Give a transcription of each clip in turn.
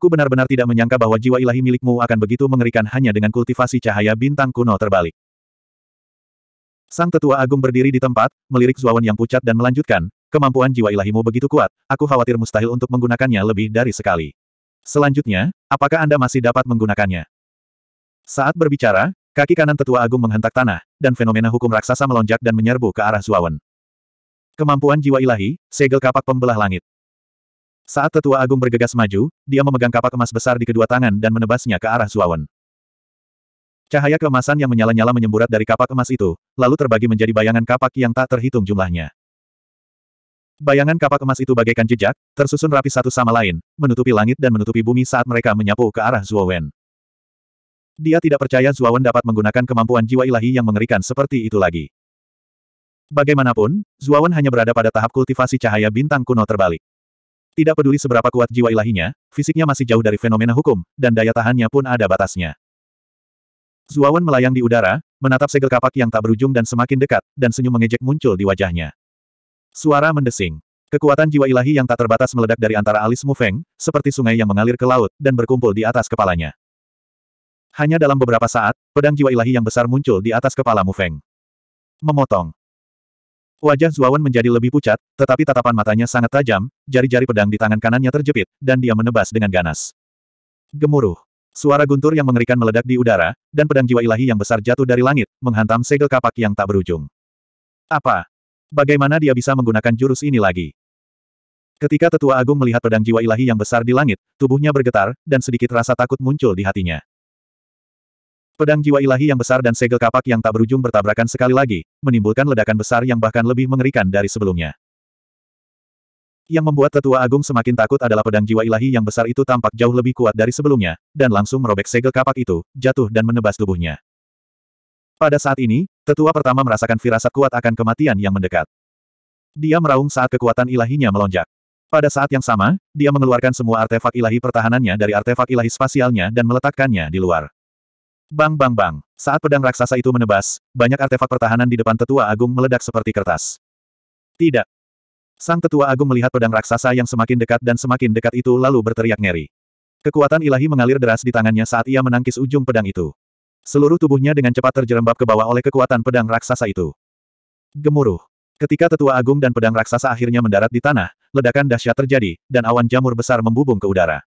Aku benar-benar tidak menyangka bahwa jiwa ilahi milikmu akan begitu mengerikan hanya dengan kultivasi cahaya bintang kuno terbalik. Sang tetua agung berdiri di tempat, melirik Zuawan yang pucat dan melanjutkan, kemampuan jiwa ilahimu begitu kuat, aku khawatir mustahil untuk menggunakannya lebih dari sekali. Selanjutnya, apakah Anda masih dapat menggunakannya? Saat berbicara, kaki kanan tetua agung menghentak tanah, dan fenomena hukum raksasa melonjak dan menyerbu ke arah Zuawan. Kemampuan jiwa ilahi, segel kapak pembelah langit. Saat tetua agung bergegas maju, dia memegang kapak emas besar di kedua tangan dan menebasnya ke arah Zuawan. Cahaya keemasan yang menyala-nyala menyemburat dari kapak emas itu, lalu terbagi menjadi bayangan kapak yang tak terhitung jumlahnya. Bayangan kapak emas itu bagaikan jejak, tersusun rapi satu sama lain, menutupi langit dan menutupi bumi saat mereka menyapu ke arah Zuawan. Dia tidak percaya Zuawan dapat menggunakan kemampuan jiwa ilahi yang mengerikan seperti itu lagi. Bagaimanapun, Zuawan hanya berada pada tahap kultivasi cahaya bintang kuno terbalik. Tidak peduli seberapa kuat jiwa ilahinya, fisiknya masih jauh dari fenomena hukum, dan daya tahannya pun ada batasnya. Zuawan melayang di udara, menatap segel kapak yang tak berujung dan semakin dekat, dan senyum mengejek muncul di wajahnya. Suara mendesing. Kekuatan jiwa ilahi yang tak terbatas meledak dari antara alis Mu Feng, seperti sungai yang mengalir ke laut, dan berkumpul di atas kepalanya. Hanya dalam beberapa saat, pedang jiwa ilahi yang besar muncul di atas kepala Mu Feng, Memotong. Wajah Zuawan menjadi lebih pucat, tetapi tatapan matanya sangat tajam, jari-jari pedang di tangan kanannya terjepit, dan dia menebas dengan ganas. Gemuruh. Suara guntur yang mengerikan meledak di udara, dan pedang jiwa ilahi yang besar jatuh dari langit, menghantam segel kapak yang tak berujung. Apa? Bagaimana dia bisa menggunakan jurus ini lagi? Ketika Tetua Agung melihat pedang jiwa ilahi yang besar di langit, tubuhnya bergetar, dan sedikit rasa takut muncul di hatinya. Pedang jiwa ilahi yang besar dan segel kapak yang tak berujung bertabrakan sekali lagi, menimbulkan ledakan besar yang bahkan lebih mengerikan dari sebelumnya. Yang membuat tetua agung semakin takut adalah pedang jiwa ilahi yang besar itu tampak jauh lebih kuat dari sebelumnya, dan langsung merobek segel kapak itu, jatuh dan menebas tubuhnya. Pada saat ini, tetua pertama merasakan firasat kuat akan kematian yang mendekat. Dia meraung saat kekuatan ilahinya melonjak. Pada saat yang sama, dia mengeluarkan semua artefak ilahi pertahanannya dari artefak ilahi spasialnya dan meletakkannya di luar. Bang bang bang. Saat pedang raksasa itu menebas, banyak artefak pertahanan di depan tetua agung meledak seperti kertas. Tidak. Sang tetua agung melihat pedang raksasa yang semakin dekat dan semakin dekat itu lalu berteriak ngeri. Kekuatan ilahi mengalir deras di tangannya saat ia menangkis ujung pedang itu. Seluruh tubuhnya dengan cepat terjerembab ke bawah oleh kekuatan pedang raksasa itu. Gemuruh. Ketika tetua agung dan pedang raksasa akhirnya mendarat di tanah, ledakan dahsyat terjadi, dan awan jamur besar membubung ke udara.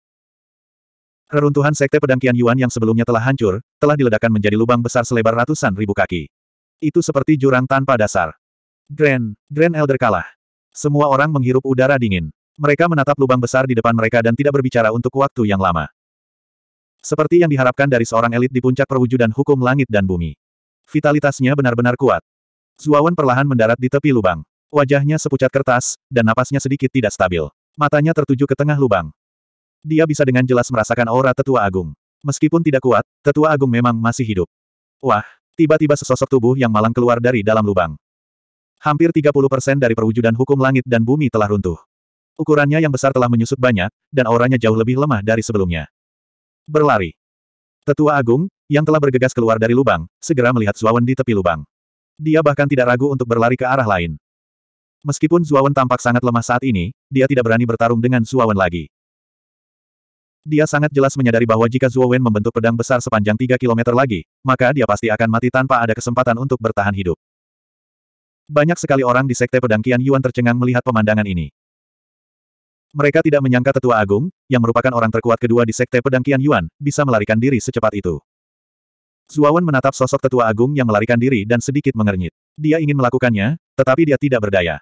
Reruntuhan sekte pedang Qian Yuan yang sebelumnya telah hancur, telah diledakkan menjadi lubang besar selebar ratusan ribu kaki. Itu seperti jurang tanpa dasar. Grand, Grand Elder kalah. Semua orang menghirup udara dingin. Mereka menatap lubang besar di depan mereka dan tidak berbicara untuk waktu yang lama. Seperti yang diharapkan dari seorang elit di puncak perwujudan hukum langit dan bumi. Vitalitasnya benar-benar kuat. Zuawan perlahan mendarat di tepi lubang. Wajahnya sepucat kertas, dan napasnya sedikit tidak stabil. Matanya tertuju ke tengah lubang. Dia bisa dengan jelas merasakan aura tetua agung. Meskipun tidak kuat, tetua agung memang masih hidup. Wah, tiba-tiba sesosok tubuh yang malang keluar dari dalam lubang. Hampir 30% dari perwujudan hukum langit dan bumi telah runtuh. Ukurannya yang besar telah menyusut banyak, dan auranya jauh lebih lemah dari sebelumnya. Berlari. Tetua Agung, yang telah bergegas keluar dari lubang, segera melihat Zuawan di tepi lubang. Dia bahkan tidak ragu untuk berlari ke arah lain. Meskipun Zuawan tampak sangat lemah saat ini, dia tidak berani bertarung dengan Zuawan lagi. Dia sangat jelas menyadari bahwa jika Zuo Wen membentuk pedang besar sepanjang 3 km lagi, maka dia pasti akan mati tanpa ada kesempatan untuk bertahan hidup. Banyak sekali orang di Sekte Pedang Qian Yuan tercengang melihat pemandangan ini. Mereka tidak menyangka Tetua Agung, yang merupakan orang terkuat kedua di Sekte Pedang Qian Yuan, bisa melarikan diri secepat itu. Wen menatap sosok Tetua Agung yang melarikan diri dan sedikit mengernyit. Dia ingin melakukannya, tetapi dia tidak berdaya.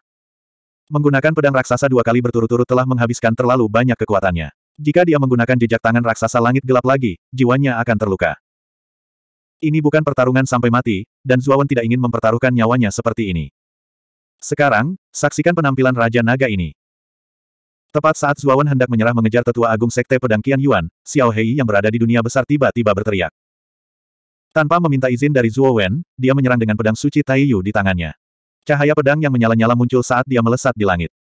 Menggunakan pedang raksasa dua kali berturut-turut telah menghabiskan terlalu banyak kekuatannya. Jika dia menggunakan jejak tangan raksasa langit gelap lagi, jiwanya akan terluka. Ini bukan pertarungan sampai mati, dan Zuawan tidak ingin mempertaruhkan nyawanya seperti ini. Sekarang, saksikan penampilan Raja Naga ini. Tepat saat Zuawan hendak menyerah mengejar tetua agung sekte pedang Qian Yuan, Xiao Hei yang berada di dunia besar tiba-tiba berteriak. Tanpa meminta izin dari Zuo Wen, dia menyerang dengan pedang suci Tai Yu di tangannya. Cahaya pedang yang menyala-nyala muncul saat dia melesat di langit.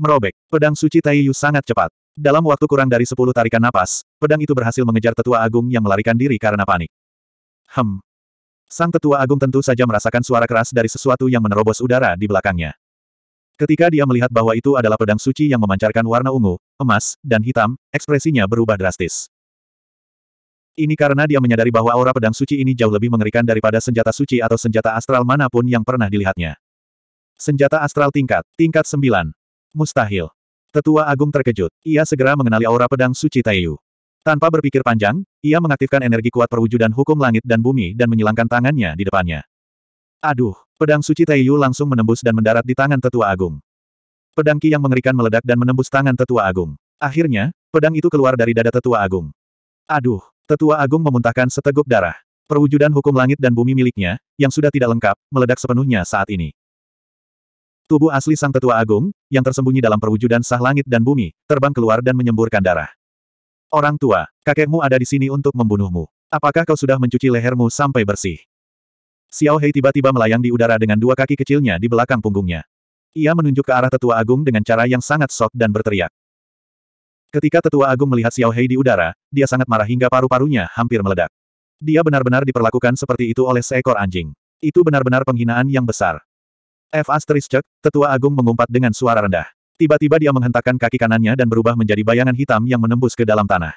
Merobek, pedang suci Tai Yu sangat cepat. Dalam waktu kurang dari sepuluh tarikan napas, pedang itu berhasil mengejar tetua agung yang melarikan diri karena panik. Hem. Sang tetua agung tentu saja merasakan suara keras dari sesuatu yang menerobos udara di belakangnya. Ketika dia melihat bahwa itu adalah pedang suci yang memancarkan warna ungu, emas, dan hitam, ekspresinya berubah drastis. Ini karena dia menyadari bahwa aura pedang suci ini jauh lebih mengerikan daripada senjata suci atau senjata astral manapun yang pernah dilihatnya. Senjata astral tingkat, tingkat 9. Mustahil. Tetua Agung terkejut. Ia segera mengenali aura pedang suci Taiyu. Tanpa berpikir panjang, ia mengaktifkan energi kuat perwujudan hukum langit dan bumi dan menyilangkan tangannya di depannya. Aduh, pedang suci Taiyu langsung menembus dan mendarat di tangan Tetua Agung. Pedang Ki yang mengerikan meledak dan menembus tangan Tetua Agung. Akhirnya, pedang itu keluar dari dada Tetua Agung. Aduh, Tetua Agung memuntahkan seteguk darah. Perwujudan hukum langit dan bumi miliknya, yang sudah tidak lengkap, meledak sepenuhnya saat ini. Tubuh asli sang tetua agung, yang tersembunyi dalam perwujudan sah langit dan bumi, terbang keluar dan menyemburkan darah. Orang tua, kakekmu ada di sini untuk membunuhmu. Apakah kau sudah mencuci lehermu sampai bersih? Xiao Hei tiba-tiba melayang di udara dengan dua kaki kecilnya di belakang punggungnya. Ia menunjuk ke arah tetua agung dengan cara yang sangat sok dan berteriak. Ketika tetua agung melihat Xiao Hei di udara, dia sangat marah hingga paru-parunya hampir meledak. Dia benar-benar diperlakukan seperti itu oleh seekor anjing. Itu benar-benar penghinaan yang besar. F asterisk, tetua agung mengumpat dengan suara rendah. Tiba-tiba dia menghentakkan kaki kanannya dan berubah menjadi bayangan hitam yang menembus ke dalam tanah.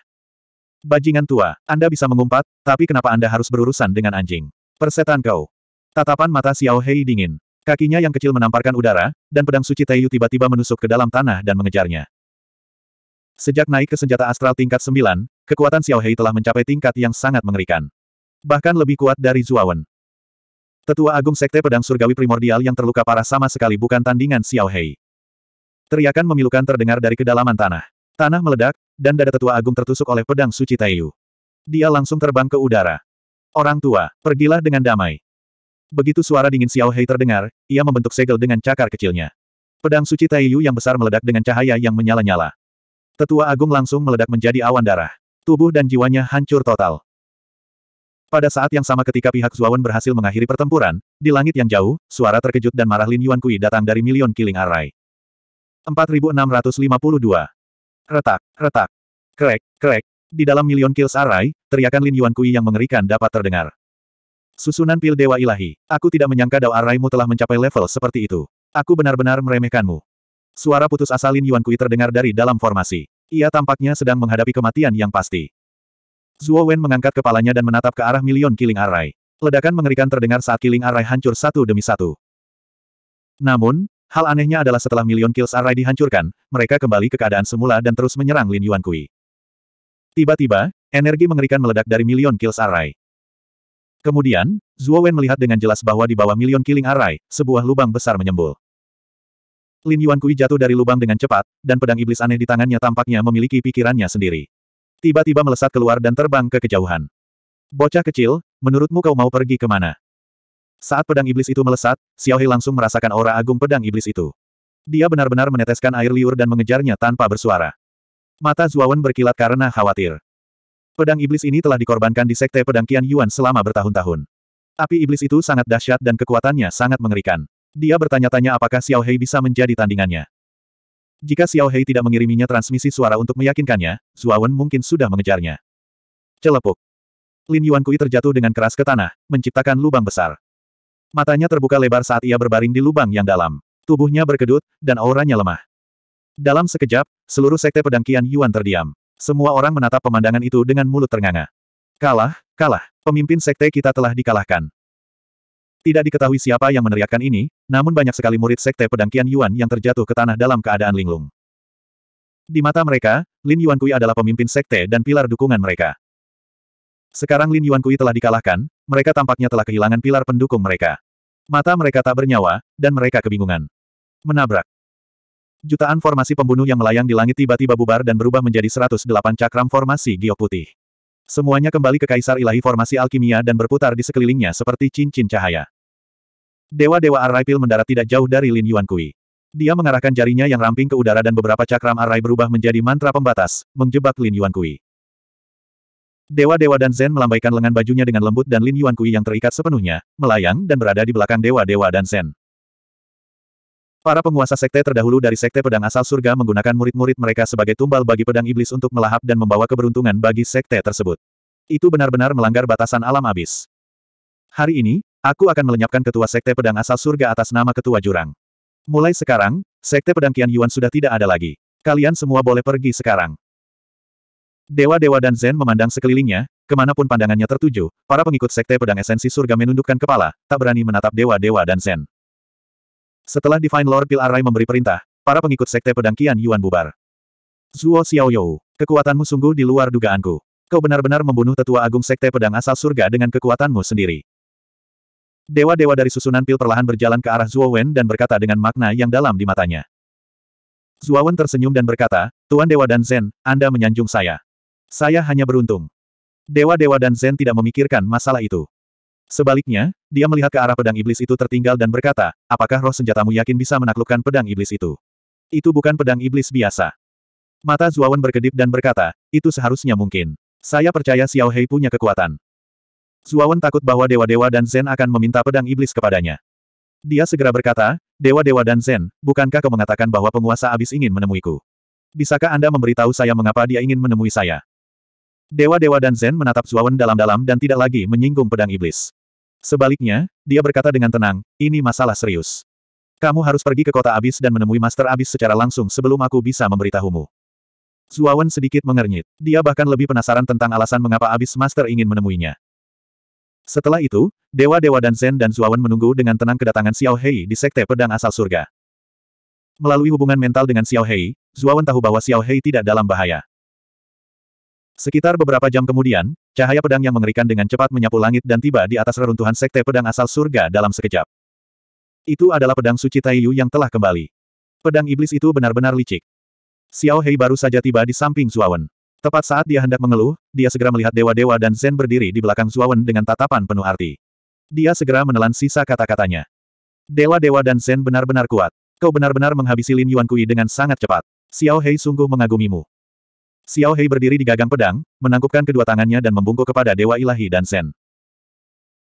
Bajingan tua, Anda bisa mengumpat, tapi kenapa Anda harus berurusan dengan anjing? Persetan kau. Tatapan mata Xiao Hei dingin. Kakinya yang kecil menamparkan udara, dan pedang suci Taiyu tiba-tiba menusuk ke dalam tanah dan mengejarnya. Sejak naik ke senjata astral tingkat 9, kekuatan Xiao Hei telah mencapai tingkat yang sangat mengerikan. Bahkan lebih kuat dari Zuawan. Tetua Agung Sekte Pedang Surgawi Primordial yang terluka parah sama sekali bukan tandingan Xiao Hei. Teriakan memilukan terdengar dari kedalaman tanah. Tanah meledak, dan dada Tetua Agung tertusuk oleh pedang suci Taiyu. Dia langsung terbang ke udara. Orang tua, pergilah dengan damai. Begitu suara dingin Xiao Hei terdengar, ia membentuk segel dengan cakar kecilnya. Pedang suci Taiyu yang besar meledak dengan cahaya yang menyala-nyala. Tetua Agung langsung meledak menjadi awan darah. Tubuh dan jiwanya hancur total. Pada saat yang sama ketika pihak Zuawan berhasil mengakhiri pertempuran, di langit yang jauh, suara terkejut dan marah Lin Yuan Kui datang dari Million Killing Array. 4652. Retak, retak. Krek, krek. Di dalam Million Kills Array, teriakan Lin Yuan Kui yang mengerikan dapat terdengar. Susunan pil Dewa Ilahi. Aku tidak menyangka Dao araimu telah mencapai level seperti itu. Aku benar-benar meremehkanmu. Suara putus asa Lin Yuan Kui terdengar dari dalam formasi. Ia tampaknya sedang menghadapi kematian yang pasti. Zuo Wen mengangkat kepalanya dan menatap ke arah milion Killing Array. Ledakan mengerikan terdengar saat Killing Array hancur satu demi satu. Namun, hal anehnya adalah setelah milion kills Array dihancurkan, mereka kembali ke keadaan semula dan terus menyerang Lin Yuan Kui. Tiba-tiba, energi mengerikan meledak dari milion kills Array. Kemudian, Zuo Wen melihat dengan jelas bahwa di bawah milion Killing Array, sebuah lubang besar menyembul. Lin Yuan Kui jatuh dari lubang dengan cepat, dan pedang iblis aneh di tangannya tampaknya memiliki pikirannya sendiri tiba-tiba melesat keluar dan terbang ke kejauhan. Bocah kecil, menurutmu kau mau pergi kemana? Saat pedang iblis itu melesat, Xiao Hei langsung merasakan aura agung pedang iblis itu. Dia benar-benar meneteskan air liur dan mengejarnya tanpa bersuara. Mata Zuawan berkilat karena khawatir. Pedang iblis ini telah dikorbankan di sekte pedang Kian Yuan selama bertahun-tahun. Api iblis itu sangat dahsyat dan kekuatannya sangat mengerikan. Dia bertanya-tanya apakah Xiao Hei bisa menjadi tandingannya. Jika Xiao Hei tidak mengiriminya transmisi suara untuk meyakinkannya, Wen mungkin sudah mengejarnya. Celepuk. Lin Yuan Kui terjatuh dengan keras ke tanah, menciptakan lubang besar. Matanya terbuka lebar saat ia berbaring di lubang yang dalam. Tubuhnya berkedut, dan auranya lemah. Dalam sekejap, seluruh sekte pedang Kian Yuan terdiam. Semua orang menatap pemandangan itu dengan mulut ternganga. Kalah, kalah. Pemimpin sekte kita telah dikalahkan. Tidak diketahui siapa yang meneriakkan ini, namun banyak sekali murid sekte pedang Kian Yuan yang terjatuh ke tanah dalam keadaan linglung. Di mata mereka, Lin Yuan Kui adalah pemimpin sekte dan pilar dukungan mereka. Sekarang Lin Yuan Kui telah dikalahkan, mereka tampaknya telah kehilangan pilar pendukung mereka. Mata mereka tak bernyawa, dan mereka kebingungan. Menabrak. Jutaan formasi pembunuh yang melayang di langit tiba-tiba bubar dan berubah menjadi 108 cakram formasi giok putih. Semuanya kembali ke Kaisar Ilahi formasi alkimia dan berputar di sekelilingnya seperti cincin cahaya. Dewa-dewa Pil mendarat tidak jauh dari Lin Yuan Kui. Dia mengarahkan jarinya yang ramping ke udara dan beberapa cakram Arrai berubah menjadi mantra pembatas, menjebak Lin Yuan Kui. Dewa-dewa dan Zen melambaikan lengan bajunya dengan lembut dan Lin Yuan Kui yang terikat sepenuhnya, melayang dan berada di belakang dewa-dewa dan Zen. Para penguasa sekte terdahulu dari sekte pedang asal surga menggunakan murid-murid mereka sebagai tumbal bagi pedang iblis untuk melahap dan membawa keberuntungan bagi sekte tersebut. Itu benar-benar melanggar batasan alam abis. Hari ini, Aku akan melenyapkan ketua sekte pedang asal surga atas nama ketua jurang. Mulai sekarang, sekte pedang Kian Yuan sudah tidak ada lagi. Kalian semua boleh pergi sekarang. Dewa-dewa dan Zen memandang sekelilingnya, kemanapun pandangannya tertuju, para pengikut sekte pedang esensi surga menundukkan kepala, tak berani menatap dewa-dewa dan Zen. Setelah Divine Lord Pil Arai memberi perintah, para pengikut sekte pedang Kian Yuan bubar. Zuo Xiaoyou, kekuatanmu sungguh di luar dugaanku. Kau benar-benar membunuh tetua agung sekte pedang asal surga dengan kekuatanmu sendiri. Dewa-dewa dari susunan pil perlahan berjalan ke arah Zuowen dan berkata dengan makna yang dalam di matanya. Zuowen tersenyum dan berkata, Tuan Dewa dan Zen, Anda menyanjung saya. Saya hanya beruntung. Dewa-dewa dan Zen tidak memikirkan masalah itu. Sebaliknya, dia melihat ke arah pedang iblis itu tertinggal dan berkata, apakah roh senjatamu yakin bisa menaklukkan pedang iblis itu? Itu bukan pedang iblis biasa. Mata Zuowen berkedip dan berkata, itu seharusnya mungkin. Saya percaya Xiao Hei punya kekuatan. Zuawan takut bahwa dewa-dewa dan Zen akan meminta pedang iblis kepadanya. Dia segera berkata, Dewa-dewa dan Zen, bukankah kau mengatakan bahwa penguasa abis ingin menemuiku? Bisakah Anda memberitahu saya mengapa dia ingin menemui saya? Dewa-dewa dan Zen menatap Zuawan dalam-dalam dan tidak lagi menyinggung pedang iblis. Sebaliknya, dia berkata dengan tenang, ini masalah serius. Kamu harus pergi ke kota abis dan menemui Master Abis secara langsung sebelum aku bisa memberitahumu. Zuawan sedikit mengernyit. Dia bahkan lebih penasaran tentang alasan mengapa abis Master ingin menemuinya. Setelah itu, dewa-dewa dan Zen dan Zuawan menunggu dengan tenang kedatangan Xiao Hei di Sekte Pedang Asal Surga. Melalui hubungan mental dengan Xiao Hei, Zuawan tahu bahwa Xiao Hei tidak dalam bahaya. Sekitar beberapa jam kemudian, cahaya pedang yang mengerikan dengan cepat menyapu langit dan tiba di atas reruntuhan Sekte Pedang Asal Surga dalam sekejap. Itu adalah pedang suci Taiyu yang telah kembali. Pedang iblis itu benar-benar licik. Xiao Hei baru saja tiba di samping Zuawan. Tepat saat dia hendak mengeluh, dia segera melihat dewa-dewa dan Zen berdiri di belakang Zuawan dengan tatapan penuh arti. Dia segera menelan sisa kata-katanya. Dewa-dewa dan Zen benar-benar kuat. Kau benar-benar menghabisi Lin Yuan Kui dengan sangat cepat. Xiao Hei sungguh mengagumimu. Xiao Hei berdiri di gagang pedang, menangkupkan kedua tangannya dan membungkuk kepada Dewa Ilahi dan Zen.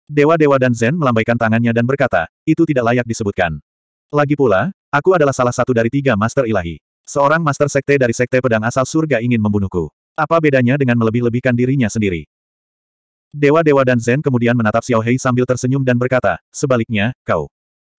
Dewa-dewa dan Zen melambaikan tangannya dan berkata, itu tidak layak disebutkan. Lagi pula, aku adalah salah satu dari tiga Master Ilahi. Seorang Master Sekte dari Sekte Pedang asal surga ingin membunuhku. Apa bedanya dengan melebih-lebihkan dirinya sendiri? Dewa-dewa dan Zen kemudian menatap Xiao Hei sambil tersenyum dan berkata, sebaliknya, kau.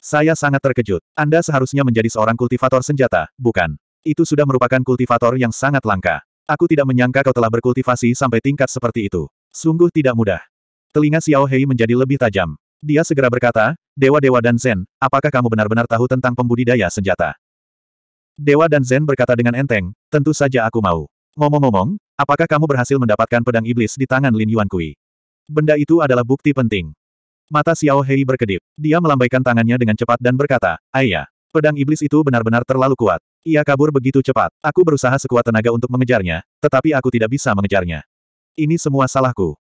Saya sangat terkejut. Anda seharusnya menjadi seorang kultivator senjata, bukan? Itu sudah merupakan kultivator yang sangat langka. Aku tidak menyangka kau telah berkultivasi sampai tingkat seperti itu. Sungguh tidak mudah. Telinga Xiao Hei menjadi lebih tajam. Dia segera berkata, Dewa-dewa dan Zen, apakah kamu benar-benar tahu tentang pembudidaya senjata? Dewa dan Zen berkata dengan enteng, tentu saja aku mau. Ngomong-ngomong, Apakah kamu berhasil mendapatkan pedang iblis di tangan Lin Yuan Kui? Benda itu adalah bukti penting. Mata Xiao Hei berkedip. Dia melambaikan tangannya dengan cepat dan berkata, Ayah, pedang iblis itu benar-benar terlalu kuat. Ia kabur begitu cepat. Aku berusaha sekuat tenaga untuk mengejarnya, tetapi aku tidak bisa mengejarnya. Ini semua salahku.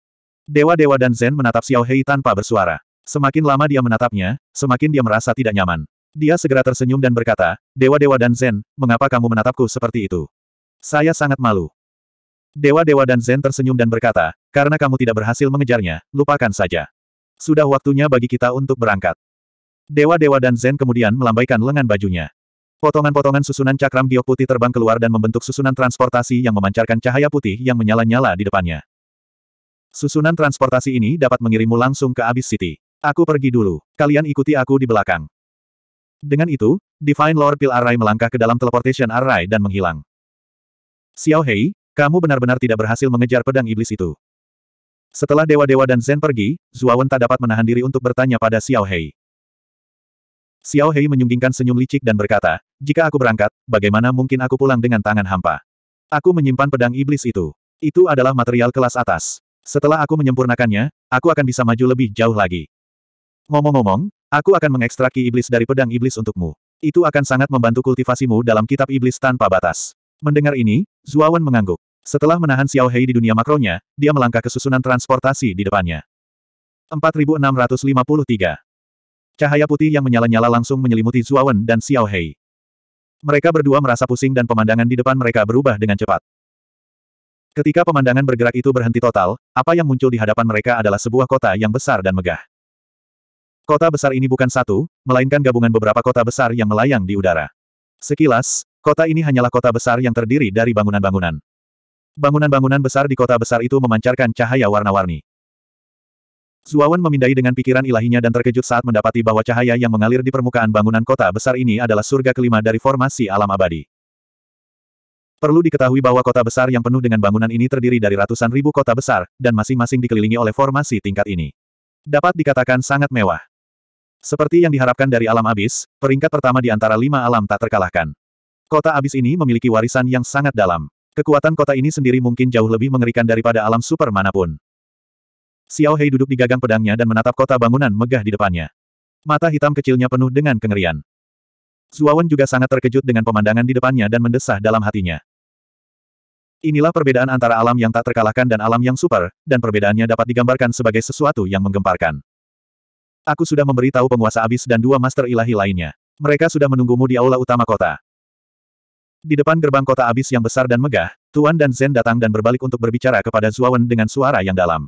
Dewa-dewa dan Zen menatap Xiao Hei tanpa bersuara. Semakin lama dia menatapnya, semakin dia merasa tidak nyaman. Dia segera tersenyum dan berkata, Dewa-dewa dan Zen, mengapa kamu menatapku seperti itu? Saya sangat malu. Dewa-dewa dan Zen tersenyum dan berkata, karena kamu tidak berhasil mengejarnya, lupakan saja. Sudah waktunya bagi kita untuk berangkat. Dewa-dewa dan Zen kemudian melambaikan lengan bajunya. Potongan-potongan susunan cakram giok putih terbang keluar dan membentuk susunan transportasi yang memancarkan cahaya putih yang menyala-nyala di depannya. Susunan transportasi ini dapat mengirimmu langsung ke Abyss City. Aku pergi dulu. Kalian ikuti aku di belakang. Dengan itu, Divine Lord Pil Array melangkah ke dalam teleportation array dan menghilang. Xiao Hei, kamu benar-benar tidak berhasil mengejar pedang iblis itu. Setelah dewa-dewa dan Zen pergi, Zuawan tak dapat menahan diri untuk bertanya pada Xiao Hei. Xiao Hei menyunggingkan senyum licik dan berkata, jika aku berangkat, bagaimana mungkin aku pulang dengan tangan hampa? Aku menyimpan pedang iblis itu. Itu adalah material kelas atas. Setelah aku menyempurnakannya, aku akan bisa maju lebih jauh lagi. Ngomong-ngomong, aku akan mengekstrak iblis dari pedang iblis untukmu. Itu akan sangat membantu kultivasimu dalam kitab iblis tanpa batas. Mendengar ini, Zuawan mengangguk. Setelah menahan Xiao Hei di dunia makronya, dia melangkah ke susunan transportasi di depannya. 4653 Cahaya putih yang menyala-nyala langsung menyelimuti Zuawan dan Xiao Hei. Mereka berdua merasa pusing dan pemandangan di depan mereka berubah dengan cepat. Ketika pemandangan bergerak itu berhenti total, apa yang muncul di hadapan mereka adalah sebuah kota yang besar dan megah. Kota besar ini bukan satu, melainkan gabungan beberapa kota besar yang melayang di udara. Sekilas, Kota ini hanyalah kota besar yang terdiri dari bangunan-bangunan. Bangunan-bangunan besar di kota besar itu memancarkan cahaya warna-warni. Zuawan memindai dengan pikiran ilahinya dan terkejut saat mendapati bahwa cahaya yang mengalir di permukaan bangunan kota besar ini adalah surga kelima dari formasi alam abadi. Perlu diketahui bahwa kota besar yang penuh dengan bangunan ini terdiri dari ratusan ribu kota besar, dan masing-masing dikelilingi oleh formasi tingkat ini. Dapat dikatakan sangat mewah. Seperti yang diharapkan dari alam abis, peringkat pertama di antara lima alam tak terkalahkan. Kota abis ini memiliki warisan yang sangat dalam. Kekuatan kota ini sendiri mungkin jauh lebih mengerikan daripada alam super manapun. Xiao Hei duduk di gagang pedangnya dan menatap kota bangunan megah di depannya. Mata hitam kecilnya penuh dengan kengerian. Zuawan juga sangat terkejut dengan pemandangan di depannya dan mendesah dalam hatinya. Inilah perbedaan antara alam yang tak terkalahkan dan alam yang super, dan perbedaannya dapat digambarkan sebagai sesuatu yang menggemparkan. Aku sudah memberitahu penguasa abis dan dua master ilahi lainnya. Mereka sudah menunggumu di aula utama kota. Di depan gerbang kota abis yang besar dan megah, Tuan dan Zen datang dan berbalik untuk berbicara kepada Zuawan dengan suara yang dalam.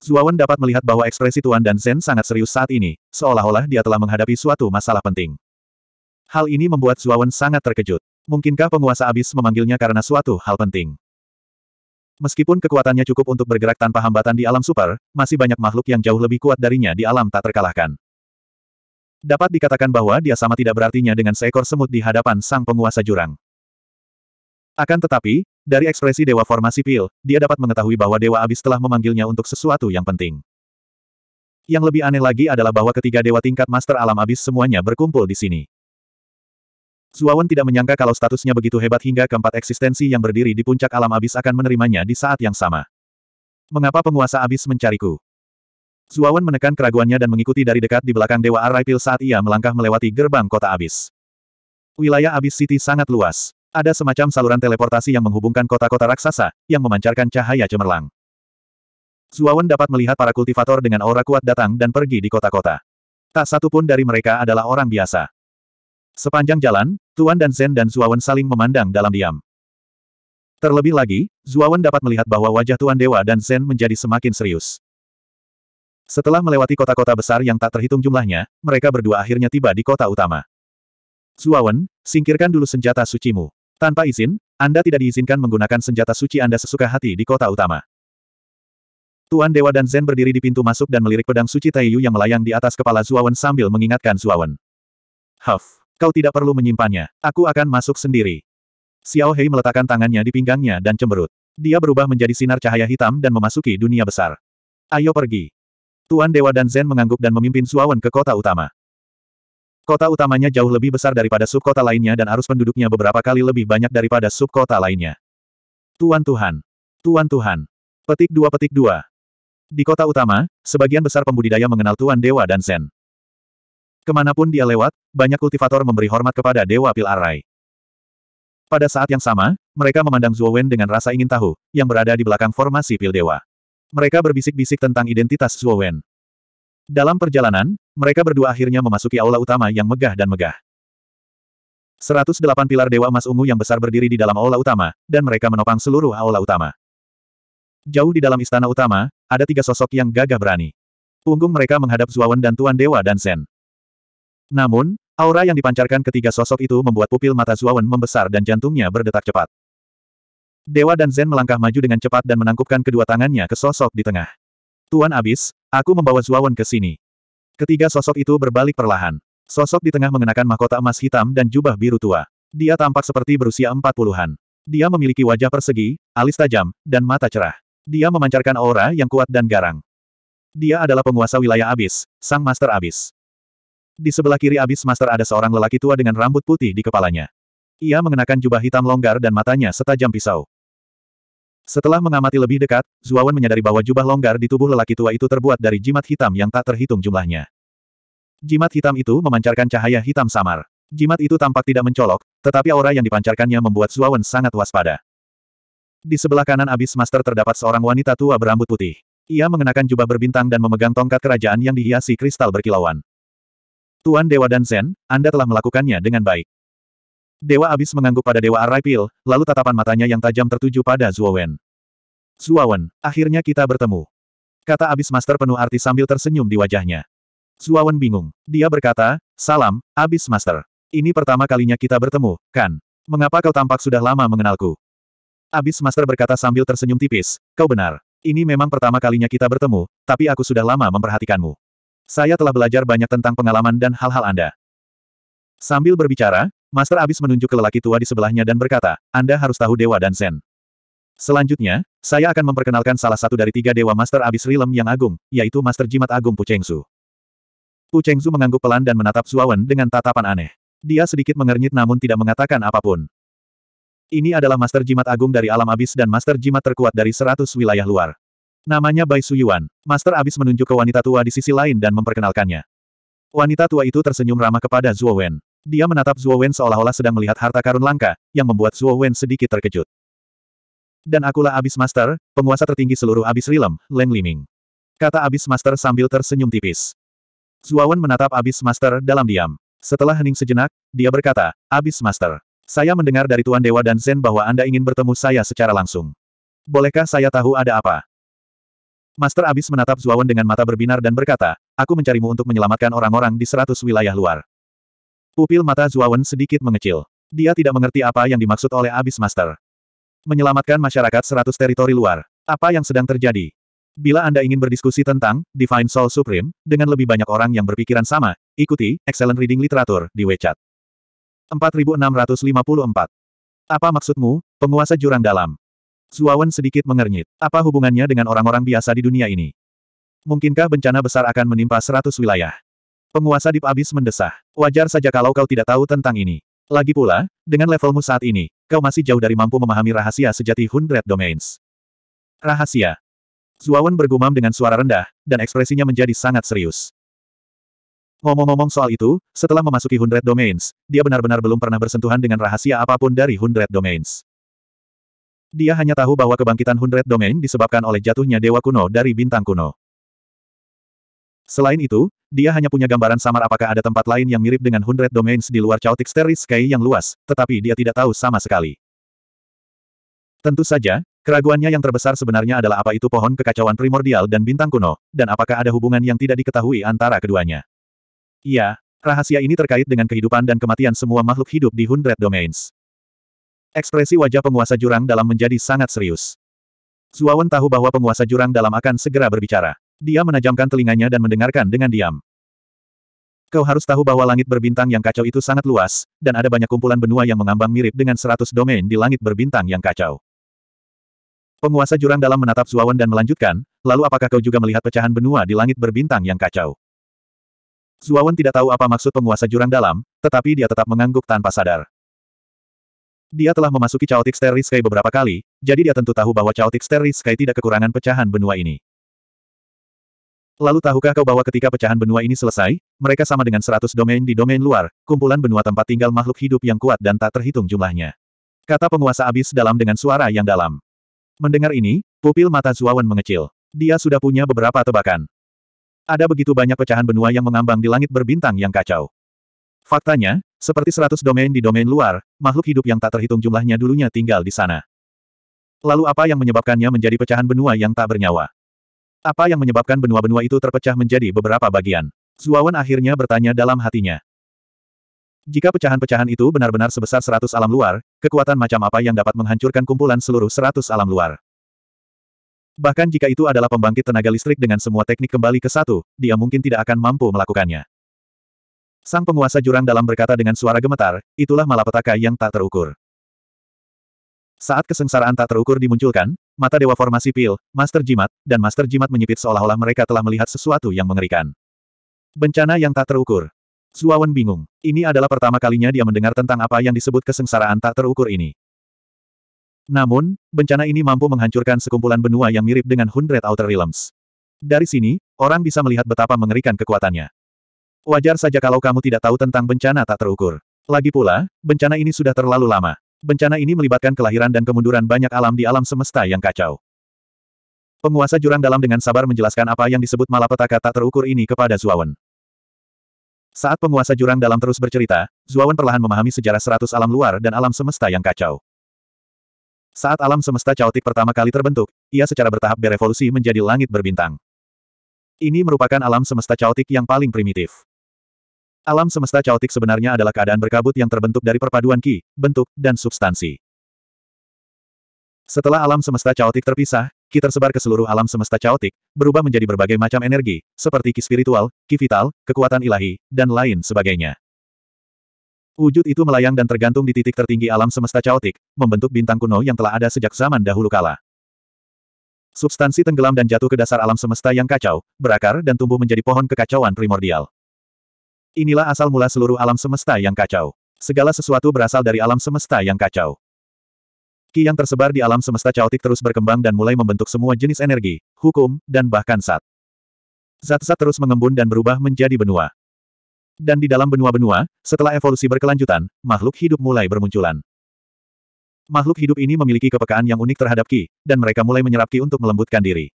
Zuawan dapat melihat bahwa ekspresi Tuan dan Zen sangat serius saat ini, seolah-olah dia telah menghadapi suatu masalah penting. Hal ini membuat Zuawan sangat terkejut. Mungkinkah penguasa abis memanggilnya karena suatu hal penting? Meskipun kekuatannya cukup untuk bergerak tanpa hambatan di alam super, masih banyak makhluk yang jauh lebih kuat darinya di alam tak terkalahkan. Dapat dikatakan bahwa dia sama tidak berartinya dengan seekor semut di hadapan sang penguasa jurang. Akan tetapi, dari ekspresi Dewa Formasi Pil, dia dapat mengetahui bahwa Dewa Abis telah memanggilnya untuk sesuatu yang penting. Yang lebih aneh lagi adalah bahwa ketiga dewa tingkat Master Alam Abis semuanya berkumpul di sini. Zuawan tidak menyangka kalau statusnya begitu hebat hingga keempat eksistensi yang berdiri di puncak Alam Abis akan menerimanya di saat yang sama. Mengapa penguasa Abis mencariku? Zuawan menekan keraguannya dan mengikuti dari dekat di belakang Dewa Araipil saat ia melangkah melewati gerbang kota abis. Wilayah abis City sangat luas. Ada semacam saluran teleportasi yang menghubungkan kota-kota raksasa, yang memancarkan cahaya cemerlang. Zuawan dapat melihat para kultivator dengan aura kuat datang dan pergi di kota-kota. Tak satu pun dari mereka adalah orang biasa. Sepanjang jalan, Tuan dan Zen dan Zuawan saling memandang dalam diam. Terlebih lagi, Zuawan dapat melihat bahwa wajah Tuan Dewa dan Zen menjadi semakin serius. Setelah melewati kota-kota besar yang tak terhitung jumlahnya, mereka berdua akhirnya tiba di kota utama. Zuawan, singkirkan dulu senjata sucimu. Tanpa izin, Anda tidak diizinkan menggunakan senjata suci Anda sesuka hati di kota utama. Tuan Dewa dan Zen berdiri di pintu masuk dan melirik pedang suci Taiyu yang melayang di atas kepala Zuawan sambil mengingatkan Zuawan. Huff, kau tidak perlu menyimpannya, aku akan masuk sendiri. Xiao Hei meletakkan tangannya di pinggangnya dan cemberut. Dia berubah menjadi sinar cahaya hitam dan memasuki dunia besar. Ayo pergi. Tuan Dewa dan Zen mengangguk dan memimpin Suawan ke kota utama. Kota utamanya jauh lebih besar daripada subkota lainnya dan arus penduduknya beberapa kali lebih banyak daripada subkota lainnya. Tuan Tuhan. Tuan Tuhan. Petik dua petik dua. Di kota utama, sebagian besar pembudidaya mengenal Tuan Dewa dan Zen. Kemanapun dia lewat, banyak kultivator memberi hormat kepada Dewa Pilarai. Pada saat yang sama, mereka memandang Zuo Wen dengan rasa ingin tahu, yang berada di belakang formasi Pil Dewa. Mereka berbisik-bisik tentang identitas Zuo Wen. Dalam perjalanan, mereka berdua akhirnya memasuki aula utama yang megah dan megah. 108 pilar Dewa Emas Ungu yang besar berdiri di dalam aula utama, dan mereka menopang seluruh aula utama. Jauh di dalam istana utama, ada tiga sosok yang gagah berani. Punggung mereka menghadap Zuawan dan Tuan Dewa dan Sen. Namun, aura yang dipancarkan ketiga sosok itu membuat pupil mata Zuawan membesar dan jantungnya berdetak cepat. Dewa dan Zen melangkah maju dengan cepat dan menangkupkan kedua tangannya ke sosok di tengah. Tuan Abis, aku membawa Zuawan ke sini. Ketiga sosok itu berbalik perlahan. Sosok di tengah mengenakan mahkota emas hitam dan jubah biru tua. Dia tampak seperti berusia empat puluhan. Dia memiliki wajah persegi, alis tajam, dan mata cerah. Dia memancarkan aura yang kuat dan garang. Dia adalah penguasa wilayah Abis, Sang Master Abis. Di sebelah kiri Abis Master ada seorang lelaki tua dengan rambut putih di kepalanya. Ia mengenakan jubah hitam longgar dan matanya setajam pisau. Setelah mengamati lebih dekat, Zuawan menyadari bahwa jubah longgar di tubuh lelaki tua itu terbuat dari jimat hitam yang tak terhitung jumlahnya. Jimat hitam itu memancarkan cahaya hitam samar. Jimat itu tampak tidak mencolok, tetapi aura yang dipancarkannya membuat Zuawan sangat waspada. Di sebelah kanan Abis Master terdapat seorang wanita tua berambut putih. Ia mengenakan jubah berbintang dan memegang tongkat kerajaan yang dihiasi kristal berkilauan. Tuan Dewa dan Zen, Anda telah melakukannya dengan baik. Dewa Abis mengangguk pada Dewa Arai Pil, lalu tatapan matanya yang tajam tertuju pada Zuowen. Zuowen, akhirnya kita bertemu. Kata Abis Master penuh arti sambil tersenyum di wajahnya. Zuowen bingung. Dia berkata, Salam, Abis Master. Ini pertama kalinya kita bertemu, kan? Mengapa kau tampak sudah lama mengenalku? Abis Master berkata sambil tersenyum tipis, kau benar. Ini memang pertama kalinya kita bertemu, tapi aku sudah lama memperhatikanmu. Saya telah belajar banyak tentang pengalaman dan hal-hal Anda. Sambil berbicara, Master Abis menunjuk ke lelaki tua di sebelahnya dan berkata, Anda harus tahu Dewa dan Zen. Selanjutnya, saya akan memperkenalkan salah satu dari tiga Dewa Master Abis Rilem yang agung, yaitu Master Jimat Agung Pucengzu. Pucengzu mengangguk pelan dan menatap Zuawan dengan tatapan aneh. Dia sedikit mengernyit namun tidak mengatakan apapun. Ini adalah Master Jimat Agung dari Alam Abis dan Master Jimat terkuat dari seratus wilayah luar. Namanya Bai Suyuan. Master Abis menunjuk ke wanita tua di sisi lain dan memperkenalkannya. Wanita tua itu tersenyum ramah kepada Zuo dia menatap Zuo Wen seolah-olah sedang melihat harta karun langka, yang membuat Zuo Wen sedikit terkejut. Dan akulah Abis Master, penguasa tertinggi seluruh Abis Rilem, Leng Liming. Kata Abis Master sambil tersenyum tipis. Zuo Wen menatap Abis Master dalam diam. Setelah hening sejenak, dia berkata, Abis Master, saya mendengar dari Tuan Dewa dan Zen bahwa Anda ingin bertemu saya secara langsung. Bolehkah saya tahu ada apa? Master Abis menatap Zuawan dengan mata berbinar dan berkata, aku mencarimu untuk menyelamatkan orang-orang di seratus wilayah luar. Pupil mata Zuawan sedikit mengecil. Dia tidak mengerti apa yang dimaksud oleh Abyss Master. Menyelamatkan masyarakat seratus teritori luar. Apa yang sedang terjadi? Bila Anda ingin berdiskusi tentang Divine Soul Supreme dengan lebih banyak orang yang berpikiran sama, ikuti Excellent Reading Literatur di WeChat. 4654. Apa maksudmu, penguasa jurang dalam? Zuawan sedikit mengernyit. Apa hubungannya dengan orang-orang biasa di dunia ini? Mungkinkah bencana besar akan menimpa seratus wilayah? Penguasa Deep Abyss mendesah. Wajar saja kalau kau tidak tahu tentang ini. Lagi pula, dengan levelmu saat ini, kau masih jauh dari mampu memahami rahasia sejati Hundred Domains. Rahasia. Zuawan bergumam dengan suara rendah, dan ekspresinya menjadi sangat serius. Ngomong-ngomong soal itu, setelah memasuki Hundred Domains, dia benar-benar belum pernah bersentuhan dengan rahasia apapun dari Hundred Domains. Dia hanya tahu bahwa kebangkitan Hundred Domain disebabkan oleh jatuhnya dewa kuno dari bintang kuno. Selain itu, dia hanya punya gambaran samar apakah ada tempat lain yang mirip dengan Hundred Domains di luar Chaotic Steris Sky yang luas, tetapi dia tidak tahu sama sekali. Tentu saja, keraguannya yang terbesar sebenarnya adalah apa itu pohon kekacauan primordial dan bintang kuno, dan apakah ada hubungan yang tidak diketahui antara keduanya. Iya, rahasia ini terkait dengan kehidupan dan kematian semua makhluk hidup di Hundred Domains. Ekspresi wajah penguasa jurang dalam menjadi sangat serius. Zuawan tahu bahwa penguasa jurang dalam akan segera berbicara. Dia menajamkan telinganya dan mendengarkan dengan diam. Kau harus tahu bahwa langit berbintang yang kacau itu sangat luas, dan ada banyak kumpulan benua yang mengambang mirip dengan seratus domain di langit berbintang yang kacau. Penguasa jurang dalam menatap Zuawan dan melanjutkan, lalu apakah kau juga melihat pecahan benua di langit berbintang yang kacau? Zuawan tidak tahu apa maksud penguasa jurang dalam, tetapi dia tetap mengangguk tanpa sadar. Dia telah memasuki Chaotic Starry Sky beberapa kali, jadi dia tentu tahu bahwa Chaotic Starry Sky tidak kekurangan pecahan benua ini. Lalu tahukah kau bahwa ketika pecahan benua ini selesai, mereka sama dengan seratus domain di domain luar, kumpulan benua tempat tinggal makhluk hidup yang kuat dan tak terhitung jumlahnya. Kata penguasa abis dalam dengan suara yang dalam. Mendengar ini, pupil mata Zuawan mengecil. Dia sudah punya beberapa tebakan. Ada begitu banyak pecahan benua yang mengambang di langit berbintang yang kacau. Faktanya, seperti seratus domain di domain luar, makhluk hidup yang tak terhitung jumlahnya dulunya tinggal di sana. Lalu apa yang menyebabkannya menjadi pecahan benua yang tak bernyawa? Apa yang menyebabkan benua-benua itu terpecah menjadi beberapa bagian? Zuawan akhirnya bertanya dalam hatinya. Jika pecahan-pecahan itu benar-benar sebesar seratus alam luar, kekuatan macam apa yang dapat menghancurkan kumpulan seluruh seratus alam luar? Bahkan jika itu adalah pembangkit tenaga listrik dengan semua teknik kembali ke satu, dia mungkin tidak akan mampu melakukannya. Sang penguasa jurang dalam berkata dengan suara gemetar, itulah malapetaka yang tak terukur. Saat kesengsaraan tak terukur dimunculkan, Mata Dewa Formasi Pil, Master Jimat, dan Master Jimat menyipit seolah-olah mereka telah melihat sesuatu yang mengerikan. Bencana yang tak terukur. Zuawan bingung. Ini adalah pertama kalinya dia mendengar tentang apa yang disebut kesengsaraan tak terukur ini. Namun, bencana ini mampu menghancurkan sekumpulan benua yang mirip dengan Hundred Outer Realms. Dari sini, orang bisa melihat betapa mengerikan kekuatannya. Wajar saja kalau kamu tidak tahu tentang bencana tak terukur. Lagi pula, bencana ini sudah terlalu lama bencana ini melibatkan kelahiran dan kemunduran banyak alam di alam semesta yang kacau. Penguasa jurang dalam dengan sabar menjelaskan apa yang disebut malapetaka tak terukur ini kepada Zuawan. Saat penguasa jurang dalam terus bercerita, Zuawan perlahan memahami sejarah seratus alam luar dan alam semesta yang kacau. Saat alam semesta caotik pertama kali terbentuk, ia secara bertahap berevolusi menjadi langit berbintang. Ini merupakan alam semesta caotik yang paling primitif. Alam semesta caotik sebenarnya adalah keadaan berkabut yang terbentuk dari perpaduan ki, bentuk, dan substansi. Setelah alam semesta caotik terpisah, ki tersebar ke seluruh alam semesta caotik, berubah menjadi berbagai macam energi, seperti ki spiritual, ki vital, kekuatan ilahi, dan lain sebagainya. Wujud itu melayang dan tergantung di titik tertinggi alam semesta caotik, membentuk bintang kuno yang telah ada sejak zaman dahulu kala. Substansi tenggelam dan jatuh ke dasar alam semesta yang kacau, berakar dan tumbuh menjadi pohon kekacauan primordial. Inilah asal mula seluruh alam semesta yang kacau. Segala sesuatu berasal dari alam semesta yang kacau. Ki yang tersebar di alam semesta caotik terus berkembang dan mulai membentuk semua jenis energi, hukum, dan bahkan sat. Zat-zat terus mengembun dan berubah menjadi benua. Dan di dalam benua-benua, setelah evolusi berkelanjutan, makhluk hidup mulai bermunculan. Makhluk hidup ini memiliki kepekaan yang unik terhadap Ki, dan mereka mulai menyerap Ki untuk melembutkan diri.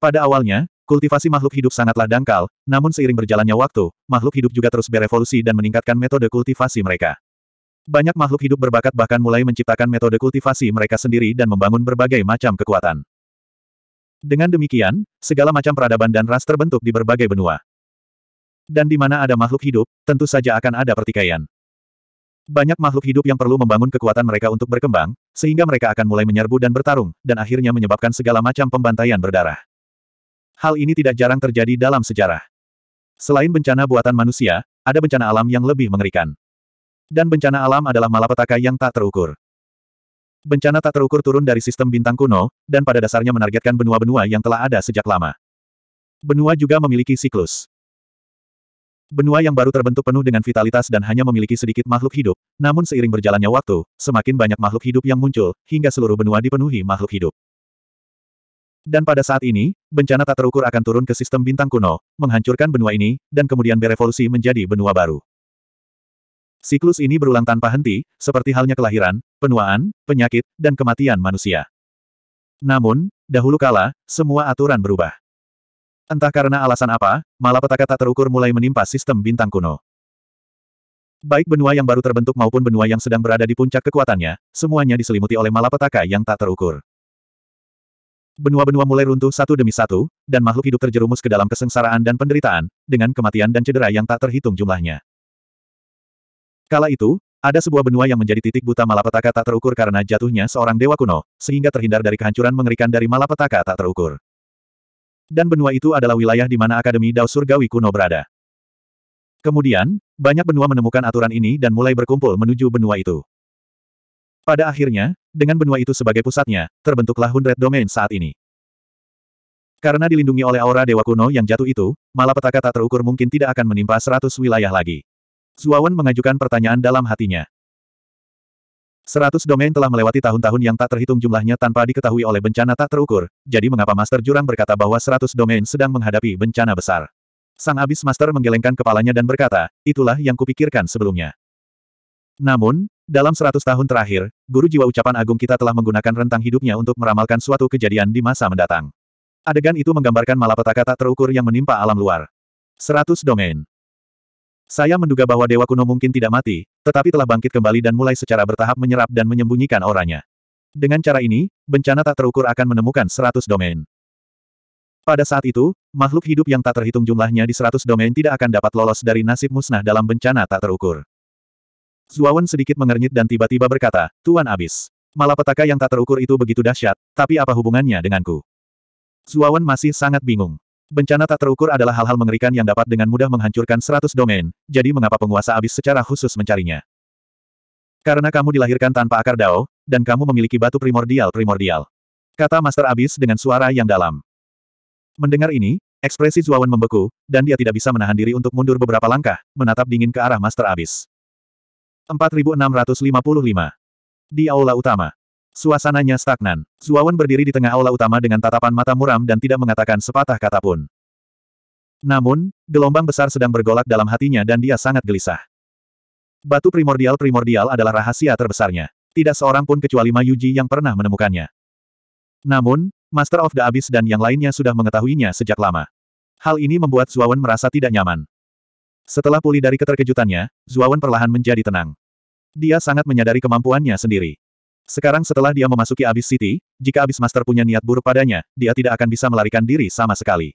Pada awalnya, Kultivasi makhluk hidup sangatlah dangkal, namun seiring berjalannya waktu, makhluk hidup juga terus berevolusi dan meningkatkan metode kultivasi mereka. Banyak makhluk hidup berbakat bahkan mulai menciptakan metode kultivasi mereka sendiri dan membangun berbagai macam kekuatan. Dengan demikian, segala macam peradaban dan ras terbentuk di berbagai benua. Dan di mana ada makhluk hidup, tentu saja akan ada pertikaian. Banyak makhluk hidup yang perlu membangun kekuatan mereka untuk berkembang, sehingga mereka akan mulai menyerbu dan bertarung, dan akhirnya menyebabkan segala macam pembantaian berdarah. Hal ini tidak jarang terjadi dalam sejarah. Selain bencana buatan manusia, ada bencana alam yang lebih mengerikan. Dan bencana alam adalah malapetaka yang tak terukur. Bencana tak terukur turun dari sistem bintang kuno, dan pada dasarnya menargetkan benua-benua yang telah ada sejak lama. Benua juga memiliki siklus. Benua yang baru terbentuk penuh dengan vitalitas dan hanya memiliki sedikit makhluk hidup, namun seiring berjalannya waktu, semakin banyak makhluk hidup yang muncul, hingga seluruh benua dipenuhi makhluk hidup. Dan pada saat ini, bencana tak terukur akan turun ke sistem bintang kuno, menghancurkan benua ini, dan kemudian berevolusi menjadi benua baru. Siklus ini berulang tanpa henti, seperti halnya kelahiran, penuaan, penyakit, dan kematian manusia. Namun, dahulu kala, semua aturan berubah. Entah karena alasan apa, malapetaka tak terukur mulai menimpa sistem bintang kuno. Baik benua yang baru terbentuk maupun benua yang sedang berada di puncak kekuatannya, semuanya diselimuti oleh malapetaka yang tak terukur. Benua-benua mulai runtuh satu demi satu, dan makhluk hidup terjerumus ke dalam kesengsaraan dan penderitaan, dengan kematian dan cedera yang tak terhitung jumlahnya. Kala itu, ada sebuah benua yang menjadi titik buta malapetaka tak terukur karena jatuhnya seorang dewa kuno, sehingga terhindar dari kehancuran mengerikan dari malapetaka tak terukur. Dan benua itu adalah wilayah di mana Akademi Dao Surgawi kuno berada. Kemudian, banyak benua menemukan aturan ini dan mulai berkumpul menuju benua itu. Pada akhirnya, dengan benua itu sebagai pusatnya, terbentuklah Hundred Domain saat ini. Karena dilindungi oleh aura dewa kuno yang jatuh itu, malapetaka tak terukur mungkin tidak akan menimpa seratus wilayah lagi. Zuawan mengajukan pertanyaan dalam hatinya. Seratus domain telah melewati tahun-tahun yang tak terhitung jumlahnya tanpa diketahui oleh bencana tak terukur, jadi mengapa Master Jurang berkata bahwa seratus domain sedang menghadapi bencana besar? Sang Abis Master menggelengkan kepalanya dan berkata, itulah yang kupikirkan sebelumnya. Namun, dalam seratus tahun terakhir, guru jiwa ucapan agung kita telah menggunakan rentang hidupnya untuk meramalkan suatu kejadian di masa mendatang. Adegan itu menggambarkan malapetaka tak terukur yang menimpa alam luar. Seratus domain. Saya menduga bahwa dewa kuno mungkin tidak mati, tetapi telah bangkit kembali dan mulai secara bertahap menyerap dan menyembunyikan orangnya. Dengan cara ini, bencana tak terukur akan menemukan seratus domain. Pada saat itu, makhluk hidup yang tak terhitung jumlahnya di seratus domain tidak akan dapat lolos dari nasib musnah dalam bencana tak terukur. Zuawan sedikit mengernyit dan tiba-tiba berkata, Tuan Abis. Malapetaka yang tak terukur itu begitu dahsyat, tapi apa hubungannya denganku? Zuawan masih sangat bingung. Bencana tak terukur adalah hal-hal mengerikan yang dapat dengan mudah menghancurkan seratus domain, jadi mengapa penguasa Abis secara khusus mencarinya? Karena kamu dilahirkan tanpa akar dao, dan kamu memiliki batu primordial-primordial. Kata Master Abis dengan suara yang dalam. Mendengar ini, Ekspresi Zuawan membeku, dan dia tidak bisa menahan diri untuk mundur beberapa langkah, menatap dingin ke arah Master Abis. 4655. Di aula utama. Suasananya stagnan. Zuawan berdiri di tengah aula utama dengan tatapan mata muram dan tidak mengatakan sepatah kata pun. Namun, gelombang besar sedang bergolak dalam hatinya dan dia sangat gelisah. Batu primordial-primordial adalah rahasia terbesarnya. Tidak seorang pun kecuali Mayuji yang pernah menemukannya. Namun, Master of the Abyss dan yang lainnya sudah mengetahuinya sejak lama. Hal ini membuat Zuawan merasa tidak nyaman. Setelah pulih dari keterkejutannya, Zuawan perlahan menjadi tenang. Dia sangat menyadari kemampuannya sendiri. Sekarang setelah dia memasuki Abyss City, jika Abyss Master punya niat buruk padanya, dia tidak akan bisa melarikan diri sama sekali.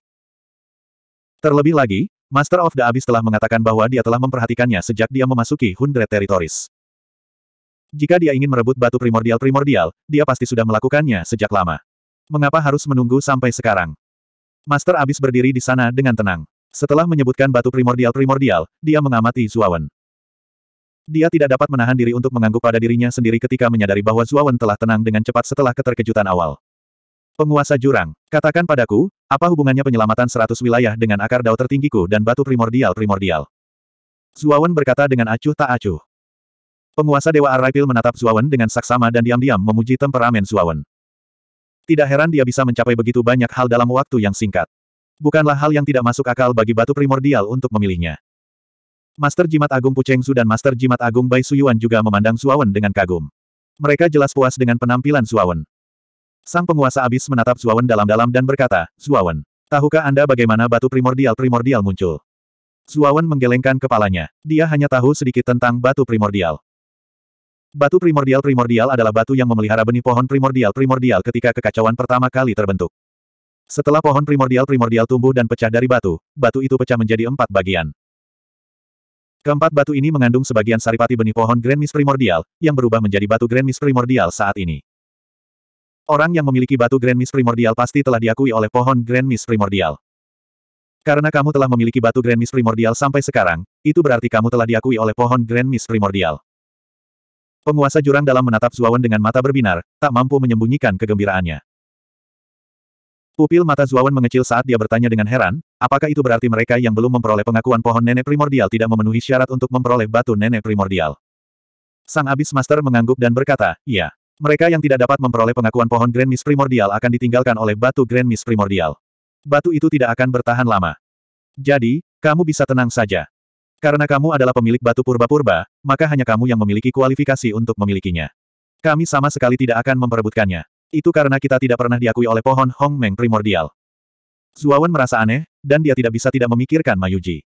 Terlebih lagi, Master of the Abyss telah mengatakan bahwa dia telah memperhatikannya sejak dia memasuki Hundred Territories. Jika dia ingin merebut batu primordial-primordial, dia pasti sudah melakukannya sejak lama. Mengapa harus menunggu sampai sekarang? Master Abyss berdiri di sana dengan tenang. Setelah menyebutkan batu primordial-primordial, dia mengamati Zuawan. Dia tidak dapat menahan diri untuk mengangguk pada dirinya sendiri ketika menyadari bahwa Zuawan telah tenang dengan cepat setelah keterkejutan awal. Penguasa jurang, katakan padaku, apa hubungannya penyelamatan seratus wilayah dengan akar dao tertinggiku dan batu primordial-primordial? Zuawan berkata dengan acuh tak acuh. Penguasa Dewa Arraipil menatap Zuawan dengan saksama dan diam-diam memuji temperamen Zuawan. Tidak heran dia bisa mencapai begitu banyak hal dalam waktu yang singkat. Bukanlah hal yang tidak masuk akal bagi batu primordial untuk memilihnya. Master Jimat Agung Puchengzu dan Master Jimat Agung Bai Suyuan juga memandang Suawen dengan kagum. Mereka jelas puas dengan penampilan Suawen. Sang penguasa abis menatap Suawen dalam-dalam dan berkata, Suawen, tahukah Anda bagaimana batu primordial-primordial muncul? Suawen menggelengkan kepalanya. Dia hanya tahu sedikit tentang batu primordial. Batu primordial-primordial adalah batu yang memelihara benih pohon primordial-primordial ketika kekacauan pertama kali terbentuk. Setelah pohon primordial-primordial tumbuh dan pecah dari batu, batu itu pecah menjadi empat bagian. Keempat batu ini mengandung sebagian saripati benih pohon Grand Mist primordial, yang berubah menjadi batu Grand Mist primordial saat ini. Orang yang memiliki batu Grand Mist primordial pasti telah diakui oleh pohon Grand Mist primordial. Karena kamu telah memiliki batu Grand Mist primordial sampai sekarang, itu berarti kamu telah diakui oleh pohon Grand Mist primordial. Penguasa jurang dalam menatap Zuawan dengan mata berbinar, tak mampu menyembunyikan kegembiraannya. Pupil mata Zuawan mengecil saat dia bertanya dengan heran, apakah itu berarti mereka yang belum memperoleh pengakuan pohon nenek primordial tidak memenuhi syarat untuk memperoleh batu nenek primordial? Sang Abis Master mengangguk dan berkata, iya. Mereka yang tidak dapat memperoleh pengakuan pohon Grand Miss primordial akan ditinggalkan oleh batu Grand Miss primordial. Batu itu tidak akan bertahan lama. Jadi, kamu bisa tenang saja. Karena kamu adalah pemilik batu purba-purba, maka hanya kamu yang memiliki kualifikasi untuk memilikinya. Kami sama sekali tidak akan memperebutkannya. Itu karena kita tidak pernah diakui oleh pohon Hong Meng primordial. Zuawan merasa aneh, dan dia tidak bisa tidak memikirkan Mayuji.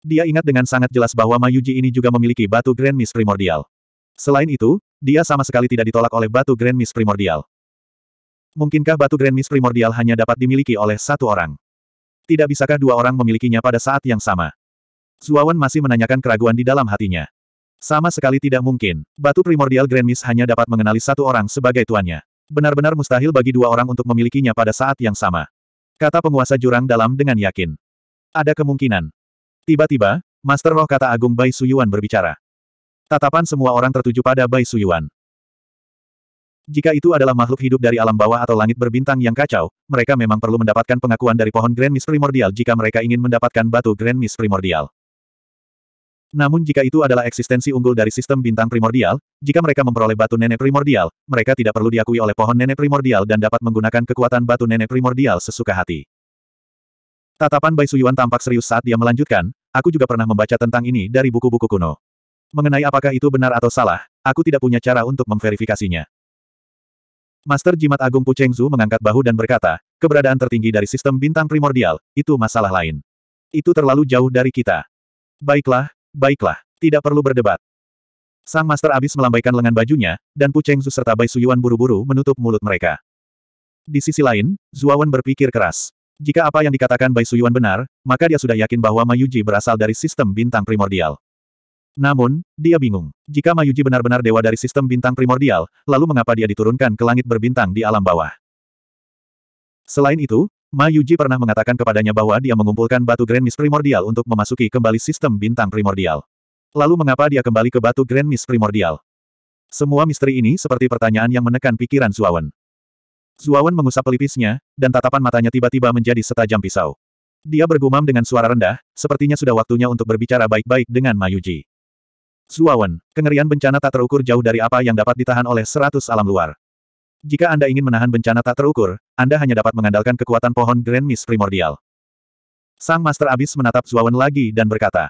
Dia ingat dengan sangat jelas bahwa Mayuji ini juga memiliki batu Grand Mist primordial. Selain itu, dia sama sekali tidak ditolak oleh batu Grand Mist primordial. Mungkinkah batu Grand Mist primordial hanya dapat dimiliki oleh satu orang? Tidak bisakah dua orang memilikinya pada saat yang sama? Zuawan masih menanyakan keraguan di dalam hatinya. Sama sekali tidak mungkin. Batu primordial Grand Miss hanya dapat mengenali satu orang sebagai tuannya. Benar-benar mustahil bagi dua orang untuk memilikinya pada saat yang sama. Kata penguasa jurang dalam dengan yakin. Ada kemungkinan. Tiba-tiba, Master Roh kata Agung Bai Suyuan berbicara. Tatapan semua orang tertuju pada Bai Suyuan. Jika itu adalah makhluk hidup dari alam bawah atau langit berbintang yang kacau, mereka memang perlu mendapatkan pengakuan dari pohon Grand Miss Primordial jika mereka ingin mendapatkan batu Grand Miss Primordial. Namun jika itu adalah eksistensi unggul dari sistem bintang primordial, jika mereka memperoleh batu nenek primordial, mereka tidak perlu diakui oleh pohon nenek primordial dan dapat menggunakan kekuatan batu nenek primordial sesuka hati. Tatapan Bai Suyuan tampak serius saat dia melanjutkan, aku juga pernah membaca tentang ini dari buku-buku kuno. Mengenai apakah itu benar atau salah, aku tidak punya cara untuk memverifikasinya. Master Jimat Agung Pu Chengzu mengangkat bahu dan berkata, keberadaan tertinggi dari sistem bintang primordial, itu masalah lain. Itu terlalu jauh dari kita. Baiklah, Baiklah, tidak perlu berdebat. Sang Master Abis melambaikan lengan bajunya, dan Pu Chengzu serta Bai Suyuan buru-buru menutup mulut mereka. Di sisi lain, Zuawan berpikir keras. Jika apa yang dikatakan Bai Suyuan benar, maka dia sudah yakin bahwa Mayuji berasal dari sistem bintang primordial. Namun, dia bingung. Jika Mayuji benar-benar dewa dari sistem bintang primordial, lalu mengapa dia diturunkan ke langit berbintang di alam bawah? Selain itu, Ma Yuji pernah mengatakan kepadanya bahwa dia mengumpulkan batu Grand Miss primordial untuk memasuki kembali sistem bintang primordial. Lalu mengapa dia kembali ke batu Grand Miss primordial? Semua misteri ini seperti pertanyaan yang menekan pikiran Zuawan. Zuawan mengusap pelipisnya, dan tatapan matanya tiba-tiba menjadi setajam pisau. Dia bergumam dengan suara rendah, sepertinya sudah waktunya untuk berbicara baik-baik dengan Mayuji. Zuawan, kengerian bencana tak terukur jauh dari apa yang dapat ditahan oleh seratus alam luar. Jika Anda ingin menahan bencana tak terukur, Anda hanya dapat mengandalkan kekuatan pohon Grand Miss primordial. Sang Master Abis menatap Zuawan lagi dan berkata,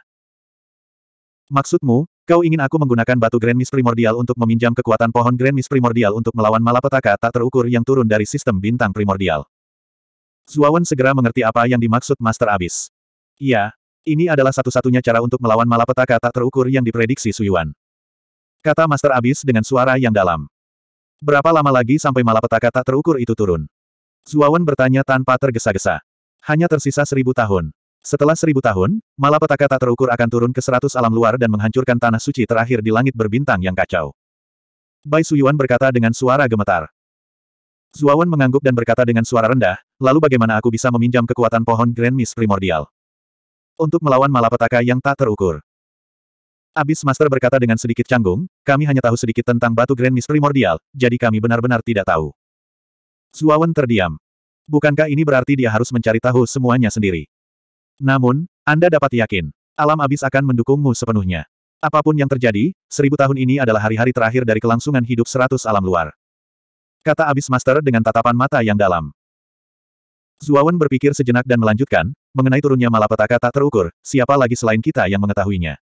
Maksudmu, kau ingin aku menggunakan batu Grand Miss primordial untuk meminjam kekuatan pohon Grand Miss primordial untuk melawan malapetaka tak terukur yang turun dari sistem bintang primordial. Zuawan segera mengerti apa yang dimaksud Master Abis. Iya, ini adalah satu-satunya cara untuk melawan malapetaka tak terukur yang diprediksi Suyuan. Kata Master Abis dengan suara yang dalam. Berapa lama lagi sampai malapetaka tak terukur itu turun? Zuawan bertanya tanpa tergesa-gesa. Hanya tersisa seribu tahun. Setelah seribu tahun, malapetaka tak terukur akan turun ke seratus alam luar dan menghancurkan tanah suci terakhir di langit berbintang yang kacau. Bai Suyuan berkata dengan suara gemetar. Zuawan mengangguk dan berkata dengan suara rendah, lalu bagaimana aku bisa meminjam kekuatan pohon Grand Miss primordial? Untuk melawan malapetaka yang tak terukur. Abis Master berkata dengan sedikit canggung, kami hanya tahu sedikit tentang batu Grand Mystery Mordial, jadi kami benar-benar tidak tahu. Zuawan terdiam. Bukankah ini berarti dia harus mencari tahu semuanya sendiri? Namun, Anda dapat yakin, alam abis akan mendukungmu sepenuhnya. Apapun yang terjadi, seribu tahun ini adalah hari-hari terakhir dari kelangsungan hidup seratus alam luar. Kata abis Master dengan tatapan mata yang dalam. Zuawan berpikir sejenak dan melanjutkan, mengenai turunnya malapetaka tak terukur, siapa lagi selain kita yang mengetahuinya.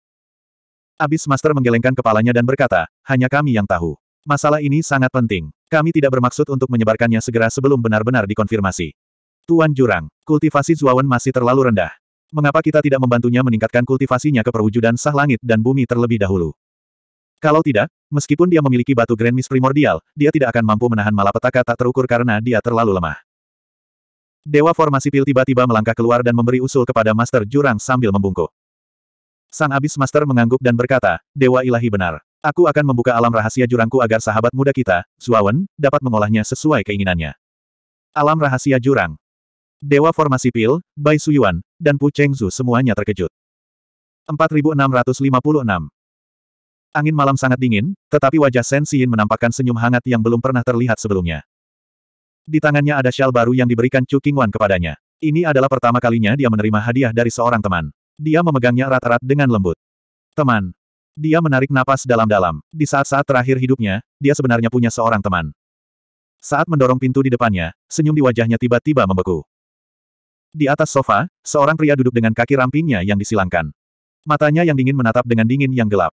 Abis Master menggelengkan kepalanya dan berkata, hanya kami yang tahu. Masalah ini sangat penting. Kami tidak bermaksud untuk menyebarkannya segera sebelum benar-benar dikonfirmasi. Tuan Jurang, kultivasi Zuawan masih terlalu rendah. Mengapa kita tidak membantunya meningkatkan kultivasinya ke perwujudan sah langit dan bumi terlebih dahulu? Kalau tidak, meskipun dia memiliki batu Grand Miss primordial, dia tidak akan mampu menahan malapetaka tak terukur karena dia terlalu lemah. Dewa Formasi Pil tiba-tiba melangkah keluar dan memberi usul kepada Master Jurang sambil membungkuk. Sang Abis Master mengangguk dan berkata, Dewa Ilahi benar. Aku akan membuka alam rahasia jurangku agar sahabat muda kita, Suawen, dapat mengolahnya sesuai keinginannya. Alam rahasia jurang. Dewa Formasi Pil, Bai Suyuan, dan Pu Chengzu semuanya terkejut. 4656 Angin malam sangat dingin, tetapi wajah Shen Xin menampakkan senyum hangat yang belum pernah terlihat sebelumnya. Di tangannya ada shawl baru yang diberikan Chu Qingwan kepadanya. Ini adalah pertama kalinya dia menerima hadiah dari seorang teman. Dia memegangnya rata-rat dengan lembut. Teman. Dia menarik napas dalam-dalam. Di saat-saat terakhir hidupnya, dia sebenarnya punya seorang teman. Saat mendorong pintu di depannya, senyum di wajahnya tiba-tiba membeku. Di atas sofa, seorang pria duduk dengan kaki rampingnya yang disilangkan. Matanya yang dingin menatap dengan dingin yang gelap.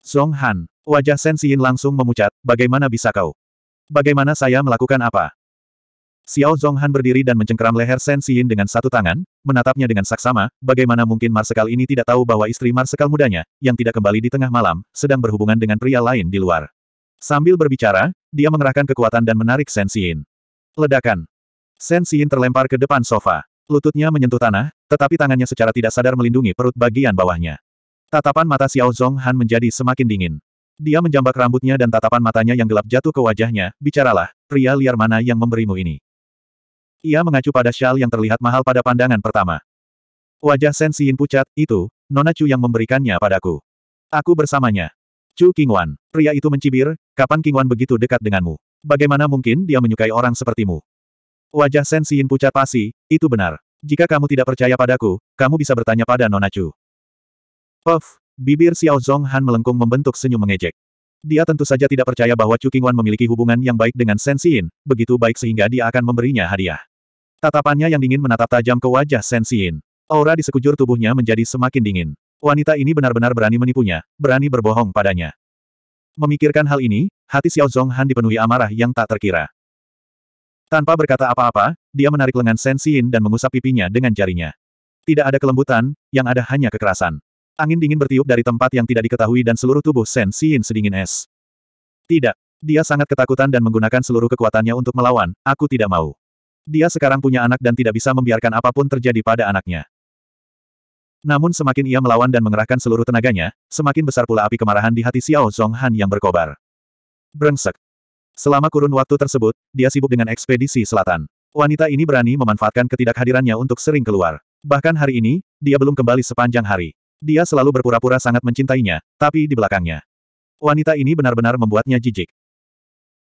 Zong Han, wajah Shen Xin langsung memucat, bagaimana bisa kau? Bagaimana saya melakukan apa? Xiao Zong Han berdiri dan mencengkeram leher Shen Xin dengan satu tangan, menatapnya dengan saksama, bagaimana mungkin Marsekal ini tidak tahu bahwa istri Marsekal mudanya, yang tidak kembali di tengah malam, sedang berhubungan dengan pria lain di luar. Sambil berbicara, dia mengerahkan kekuatan dan menarik Sensiin. Ledakan. Sensiin terlempar ke depan sofa. Lututnya menyentuh tanah, tetapi tangannya secara tidak sadar melindungi perut bagian bawahnya. Tatapan mata Xiao Zong Han menjadi semakin dingin. Dia menjambak rambutnya dan tatapan matanya yang gelap jatuh ke wajahnya, bicaralah, pria liar mana yang memberimu ini. Ia mengacu pada shawl yang terlihat mahal pada pandangan pertama. Wajah Sen pucat, itu, Nona Chu yang memberikannya padaku. Aku bersamanya. Chu Qingwan, pria itu mencibir, kapan Qingwan begitu dekat denganmu? Bagaimana mungkin dia menyukai orang sepertimu? Wajah Sen pucat pasi, itu benar. Jika kamu tidak percaya padaku, kamu bisa bertanya pada Nona Chu. Puff, bibir Xiao Zhong Han melengkung membentuk senyum mengejek. Dia tentu saja tidak percaya bahwa Chu Qingwan memiliki hubungan yang baik dengan Sen begitu baik sehingga dia akan memberinya hadiah. Tatapannya yang dingin menatap tajam ke wajah Sensiin. Aura di sekujur tubuhnya menjadi semakin dingin. Wanita ini benar-benar berani menipunya, berani berbohong padanya. Memikirkan hal ini, hati Xiao Zonghan dipenuhi amarah yang tak terkira. Tanpa berkata apa-apa, dia menarik lengan Sensiin dan mengusap pipinya dengan jarinya. Tidak ada kelembutan, yang ada hanya kekerasan. Angin dingin bertiup dari tempat yang tidak diketahui dan seluruh tubuh Sen sedingin es. Tidak. Dia sangat ketakutan dan menggunakan seluruh kekuatannya untuk melawan, aku tidak mau. Dia sekarang punya anak dan tidak bisa membiarkan apapun terjadi pada anaknya. Namun semakin ia melawan dan mengerahkan seluruh tenaganya, semakin besar pula api kemarahan di hati Xiao Han yang berkobar. Brengsek. Selama kurun waktu tersebut, dia sibuk dengan ekspedisi selatan. Wanita ini berani memanfaatkan ketidakhadirannya untuk sering keluar. Bahkan hari ini, dia belum kembali sepanjang hari. Dia selalu berpura-pura sangat mencintainya, tapi di belakangnya. Wanita ini benar-benar membuatnya jijik.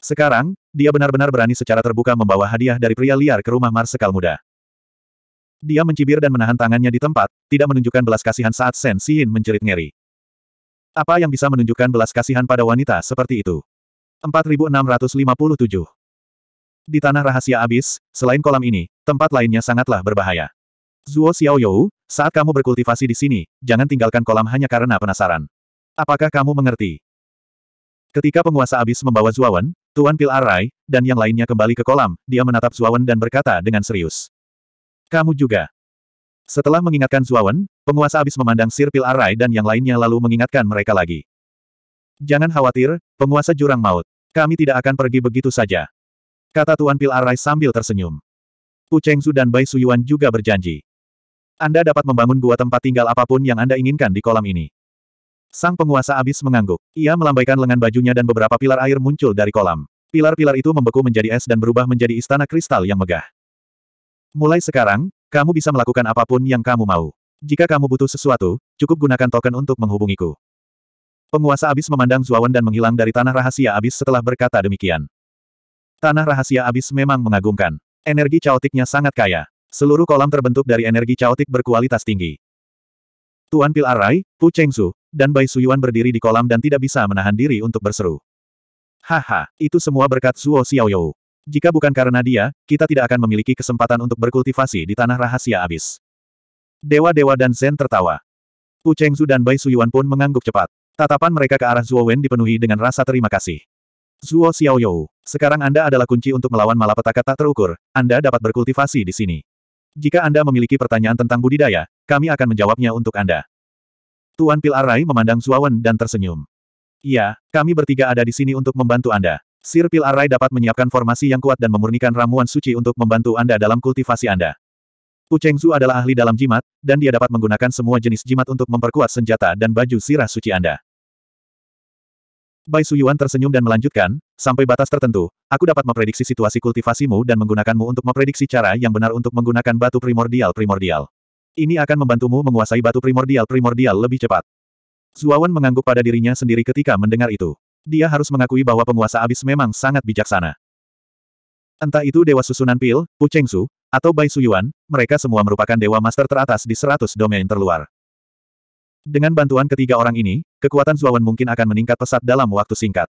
Sekarang, dia benar-benar berani secara terbuka membawa hadiah dari pria liar ke rumah marsekal muda. Dia mencibir dan menahan tangannya di tempat, tidak menunjukkan belas kasihan saat Sen Xiin menjerit ngeri. Apa yang bisa menunjukkan belas kasihan pada wanita seperti itu? 4657 Di tanah rahasia abis, selain kolam ini, tempat lainnya sangatlah berbahaya. Zuo Xiaoyou, saat kamu berkultivasi di sini, jangan tinggalkan kolam hanya karena penasaran. Apakah kamu mengerti? Ketika penguasa abis membawa Zuawan, Tuan Pil Arai, ah dan yang lainnya kembali ke kolam, dia menatap Zuawan dan berkata dengan serius. Kamu juga. Setelah mengingatkan Zuawan, penguasa abis memandang Sir Pil Arai ah dan yang lainnya lalu mengingatkan mereka lagi. Jangan khawatir, penguasa jurang maut. Kami tidak akan pergi begitu saja. Kata Tuan Pil Arai ah sambil tersenyum. Pu Chengzu dan Bai Suyuan juga berjanji. Anda dapat membangun gua tempat tinggal apapun yang Anda inginkan di kolam ini. Sang penguasa abis mengangguk. Ia melambaikan lengan bajunya dan beberapa pilar air muncul dari kolam. Pilar-pilar itu membeku menjadi es dan berubah menjadi istana kristal yang megah. Mulai sekarang, kamu bisa melakukan apapun yang kamu mau. Jika kamu butuh sesuatu, cukup gunakan token untuk menghubungiku. Penguasa abis memandang Zuawan dan menghilang dari tanah rahasia abis setelah berkata demikian. Tanah rahasia abis memang mengagumkan. Energi caotiknya sangat kaya. Seluruh kolam terbentuk dari energi caotik berkualitas tinggi. Tuan Pilarai, Pu Chengsu, dan Bai Suyuan berdiri di kolam dan tidak bisa menahan diri untuk berseru. Haha, itu semua berkat Zuo Xiaoyou. Jika bukan karena dia, kita tidak akan memiliki kesempatan untuk berkultivasi di tanah rahasia abis. Dewa-dewa dan Zen tertawa. Pu Chengzu dan Bai Suyuan pun mengangguk cepat. Tatapan mereka ke arah Zuo Wen dipenuhi dengan rasa terima kasih. Zuo Xiaoyou, sekarang Anda adalah kunci untuk melawan malapetaka tak terukur, Anda dapat berkultivasi di sini. Jika Anda memiliki pertanyaan tentang budidaya, kami akan menjawabnya untuk Anda. Tuan Pilarai memandang Zuawan dan tersenyum. Iya, kami bertiga ada di sini untuk membantu Anda. Sir Pilarai dapat menyiapkan formasi yang kuat dan memurnikan ramuan suci untuk membantu Anda dalam kultivasi Anda. Pu Chengzu adalah ahli dalam jimat, dan dia dapat menggunakan semua jenis jimat untuk memperkuat senjata dan baju sirah suci Anda. Bai Suyuan tersenyum dan melanjutkan, sampai batas tertentu, aku dapat memprediksi situasi kultivasimu dan menggunakanmu untuk memprediksi cara yang benar untuk menggunakan batu primordial-primordial. Ini akan membantumu menguasai batu primordial-primordial lebih cepat. Zuawan mengangguk pada dirinya sendiri ketika mendengar itu. Dia harus mengakui bahwa penguasa abis memang sangat bijaksana. Entah itu Dewa Susunan Pil, Pu Chengsu, atau Bai Suyuan, mereka semua merupakan Dewa Master teratas di seratus domain terluar. Dengan bantuan ketiga orang ini, kekuatan Zuawan mungkin akan meningkat pesat dalam waktu singkat.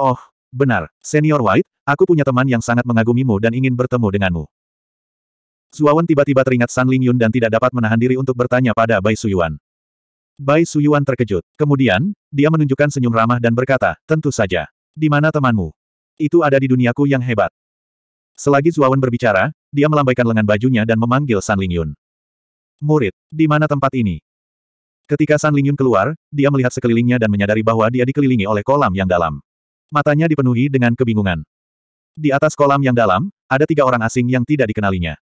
Oh, benar, Senior White, aku punya teman yang sangat mengagumimu dan ingin bertemu denganmu. Suawan tiba-tiba teringat San Lingyun dan tidak dapat menahan diri untuk bertanya pada Bai Suyuan. Bai Suyuan terkejut. Kemudian, dia menunjukkan senyum ramah dan berkata, tentu saja. Di mana temanmu? Itu ada di duniaku yang hebat. Selagi Zuawan berbicara, dia melambaikan lengan bajunya dan memanggil San Lingyun. Murid, di mana tempat ini? Ketika San Lingyun keluar, dia melihat sekelilingnya dan menyadari bahwa dia dikelilingi oleh kolam yang dalam. Matanya dipenuhi dengan kebingungan. Di atas kolam yang dalam, ada tiga orang asing yang tidak dikenalinya.